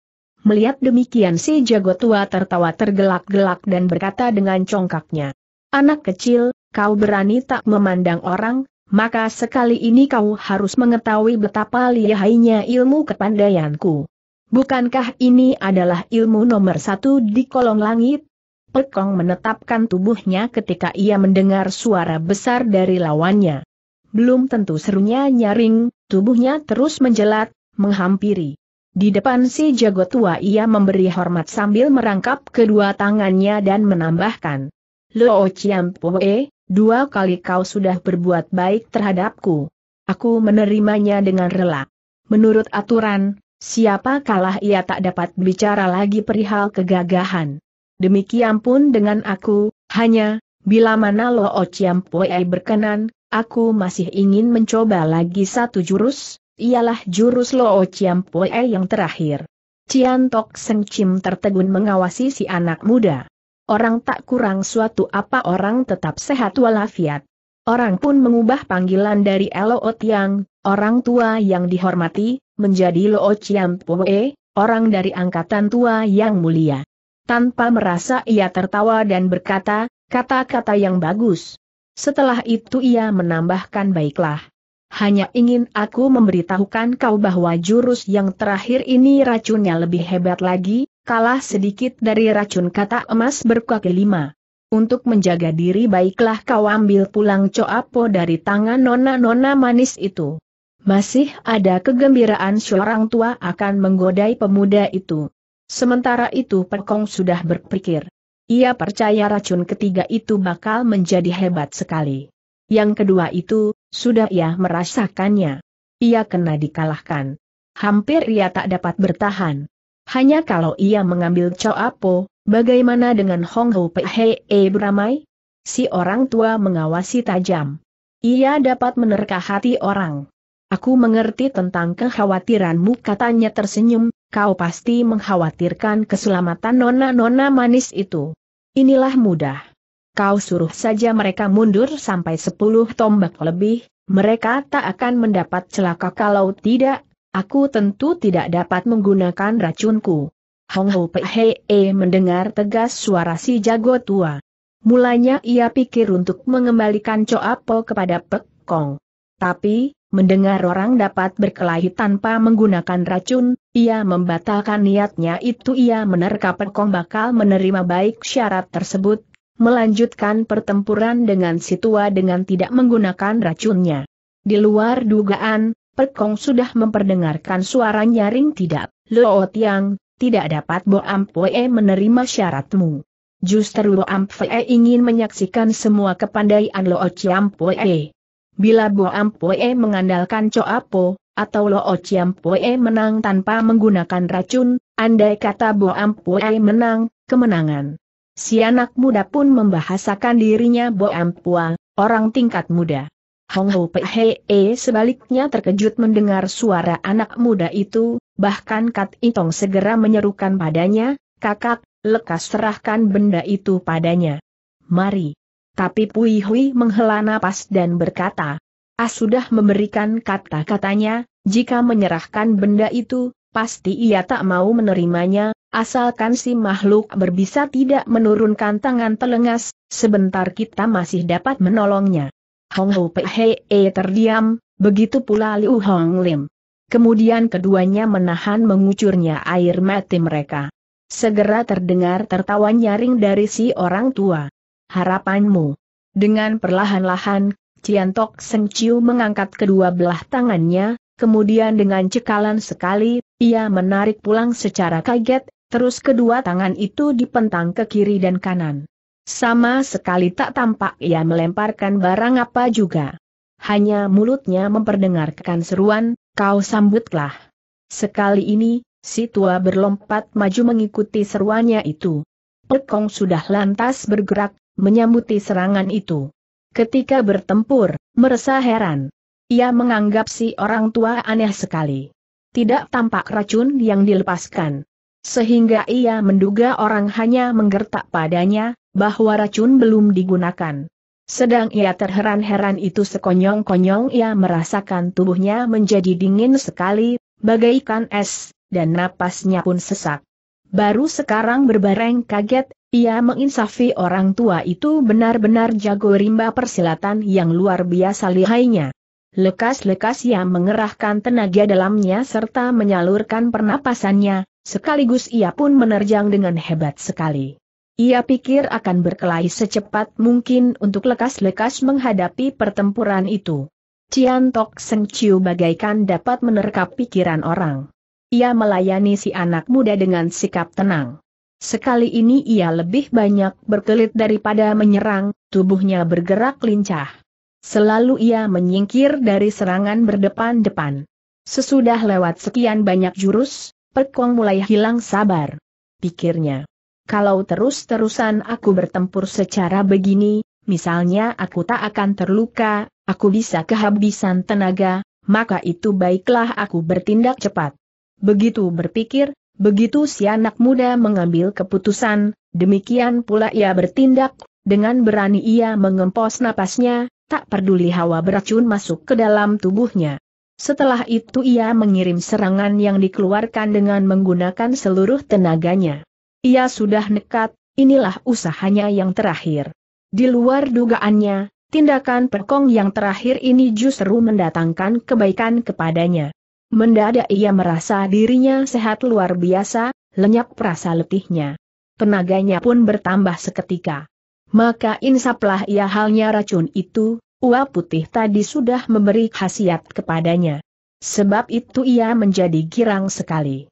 Melihat demikian si jago tua tertawa tergelak-gelak dan berkata dengan congkaknya. Anak kecil, kau berani tak memandang orang, maka sekali ini kau harus mengetahui betapa lihainya ilmu kepandaianku. Bukankah ini adalah ilmu nomor satu di kolong langit? Pekong menetapkan tubuhnya ketika ia mendengar suara besar dari lawannya. Belum tentu serunya nyaring, tubuhnya terus menjelat, menghampiri. Di depan si jago tua ia memberi hormat sambil merangkap kedua tangannya dan menambahkan. Lo Chiam Poe, Dua kali kau sudah berbuat baik terhadapku. Aku menerimanya dengan rela. Menurut aturan, siapa kalah ia tak dapat bicara lagi perihal kegagahan. Demikian pun dengan aku, hanya, bila mana Lo puei berkenan, aku masih ingin mencoba lagi satu jurus, ialah jurus Lo puei yang terakhir. Cian Tok Seng Chim tertegun mengawasi si anak muda orang tak kurang suatu apa orang tetap sehat walafiat. Orang pun mengubah panggilan dari Elo Tiang, orang tua yang dihormati, menjadi Lo Chiam Poe, orang dari angkatan tua yang mulia. Tanpa merasa ia tertawa dan berkata, kata-kata yang bagus. Setelah itu ia menambahkan baiklah. Hanya ingin aku memberitahukan kau bahwa jurus yang terakhir ini racunnya lebih hebat lagi, kalah sedikit dari racun kata emas berkaki lima. Untuk menjaga diri baiklah kau ambil pulang coapo dari tangan nona-nona manis itu. Masih ada kegembiraan seorang tua akan menggodai pemuda itu. Sementara itu Perkong sudah berpikir. Ia percaya racun ketiga itu bakal menjadi hebat sekali. Yang kedua itu, sudah ia merasakannya. Ia kena dikalahkan. Hampir ia tak dapat bertahan. Hanya kalau ia mengambil Choapo, bagaimana dengan Hong Ho Pehee beramai? Si orang tua mengawasi tajam. Ia dapat menerka hati orang. Aku mengerti tentang kekhawatiranmu katanya tersenyum, kau pasti mengkhawatirkan keselamatan nona-nona manis itu. Inilah mudah. Kau suruh saja mereka mundur sampai sepuluh tombak lebih, mereka tak akan mendapat celaka kalau tidak, Aku tentu tidak dapat menggunakan racunku. Hong Ho Pei e, mendengar tegas suara si jago tua. Mulanya ia pikir untuk mengembalikan Coapo kepada Pek Kong. Tapi, mendengar orang dapat berkelahi tanpa menggunakan racun, ia membatalkan niatnya itu ia menerka Pek Kong bakal menerima baik syarat tersebut, melanjutkan pertempuran dengan si tua dengan tidak menggunakan racunnya. Di luar dugaan, Perkong sudah memperdengarkan suara nyaring tidak, Luo Tiang, tidak dapat Bo Ampue menerima syaratmu. Justru Bo Ampue ingin menyaksikan semua kepandaian Luo Ciampue. Bila Bo Ampue mengandalkan Coapo, atau Luo Ciampue menang tanpa menggunakan racun, andai kata Bo Ampue menang, kemenangan. Si anak muda pun membahasakan dirinya Bo Ampua, orang tingkat muda. Hong Ho Pei e, sebaliknya terkejut mendengar suara anak muda itu, bahkan Kat Itong segera menyerukan padanya, kakak, lekas serahkan benda itu padanya. Mari. Tapi Pui Hui menghela napas dan berkata, Ah sudah memberikan kata-katanya, jika menyerahkan benda itu, pasti ia tak mau menerimanya, asalkan si makhluk berbisa tidak menurunkan tangan telengas, sebentar kita masih dapat menolongnya. Hong Ho Pei Hei eh, terdiam, begitu pula Liu Hong Lim. Kemudian keduanya menahan mengucurnya air mati mereka. Segera terdengar tertawa nyaring dari si orang tua. Harapanmu. Dengan perlahan-lahan, Cian Tok Seng Chiu mengangkat kedua belah tangannya, kemudian dengan cekalan sekali, ia menarik pulang secara kaget, terus kedua tangan itu dipentang ke kiri dan kanan. Sama sekali tak tampak ia melemparkan barang apa juga. Hanya mulutnya memperdengarkan seruan, kau sambutlah. Sekali ini, si tua berlompat maju mengikuti seruannya itu. Pekong sudah lantas bergerak, menyambuti serangan itu. Ketika bertempur, merasa heran. Ia menganggap si orang tua aneh sekali. Tidak tampak racun yang dilepaskan. Sehingga ia menduga orang hanya menggertak padanya, bahwa racun belum digunakan. Sedang ia terheran-heran itu sekonyong-konyong ia merasakan tubuhnya menjadi dingin sekali, bagaikan es, dan napasnya pun sesak. Baru sekarang berbareng kaget, ia menginsafi orang tua itu benar-benar jago rimba persilatan yang luar biasa lihainya. Lekas-lekas ia mengerahkan tenaga dalamnya serta menyalurkan pernapasannya, sekaligus ia pun menerjang dengan hebat sekali. Ia pikir akan berkelahi secepat mungkin untuk lekas-lekas menghadapi pertempuran itu. Cian Tok Seng Chiu bagaikan dapat menerkap pikiran orang. Ia melayani si anak muda dengan sikap tenang. Sekali ini ia lebih banyak berkelit daripada menyerang, tubuhnya bergerak lincah. Selalu ia menyingkir dari serangan berdepan-depan. Sesudah lewat sekian banyak jurus, Pekong mulai hilang sabar. Pikirnya kalau terus-terusan aku bertempur secara begini, misalnya aku tak akan terluka, aku bisa kehabisan tenaga, maka itu baiklah aku bertindak cepat. Begitu berpikir, begitu si anak muda mengambil keputusan, demikian pula ia bertindak, dengan berani ia mengempos napasnya, tak peduli hawa beracun masuk ke dalam tubuhnya. Setelah itu ia mengirim serangan yang dikeluarkan dengan menggunakan seluruh tenaganya. Ia sudah nekat, inilah usahanya yang terakhir. Di luar dugaannya, tindakan Perkong yang terakhir ini justru mendatangkan kebaikan kepadanya. Mendadak ia merasa dirinya sehat luar biasa, lenyap perasa letihnya. Tenaganya pun bertambah seketika. Maka insaplah ia halnya racun itu, uap putih tadi sudah memberi khasiat kepadanya. Sebab itu ia menjadi girang sekali.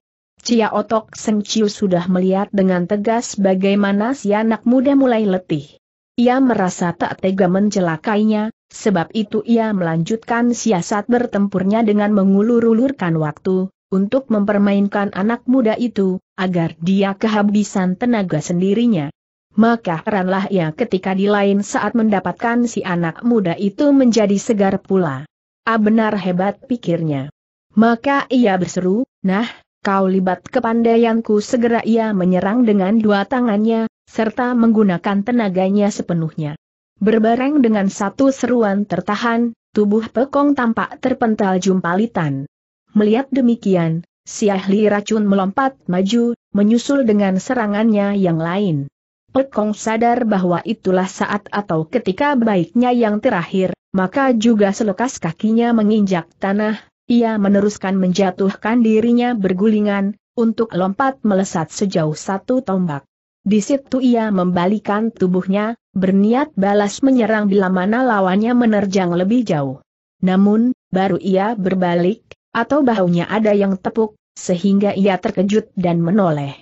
Cia Otok Seng Chiu sudah melihat dengan tegas bagaimana si anak muda mulai letih. Ia merasa tak tega mencelakainya, sebab itu ia melanjutkan siasat bertempurnya dengan mengulur-ulurkan waktu, untuk mempermainkan anak muda itu, agar dia kehabisan tenaga sendirinya. Maka heranlah ia ketika di lain saat mendapatkan si anak muda itu menjadi segar pula. Ah benar hebat pikirnya. Maka ia berseru, nah, kau libat kepandaianku segera ia menyerang dengan dua tangannya, serta menggunakan tenaganya sepenuhnya. Berbareng dengan satu seruan tertahan, tubuh pekong tampak terpental jumpalitan. Melihat demikian, si ahli racun melompat maju, menyusul dengan serangannya yang lain. Pekong sadar bahwa itulah saat atau ketika baiknya yang terakhir, maka juga selekas kakinya menginjak tanah, ia meneruskan menjatuhkan dirinya bergulingan, untuk lompat melesat sejauh satu tombak. Di situ ia membalikan tubuhnya, berniat balas menyerang bila mana lawannya menerjang lebih jauh. Namun, baru ia berbalik, atau bahunya ada yang tepuk, sehingga ia terkejut dan menoleh.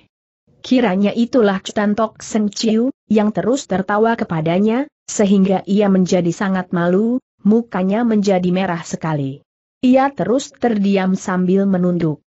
Kiranya itulah Cetantok Seng Chiu, yang terus tertawa kepadanya, sehingga ia menjadi sangat malu, mukanya menjadi merah sekali. Ia terus terdiam sambil menunduk.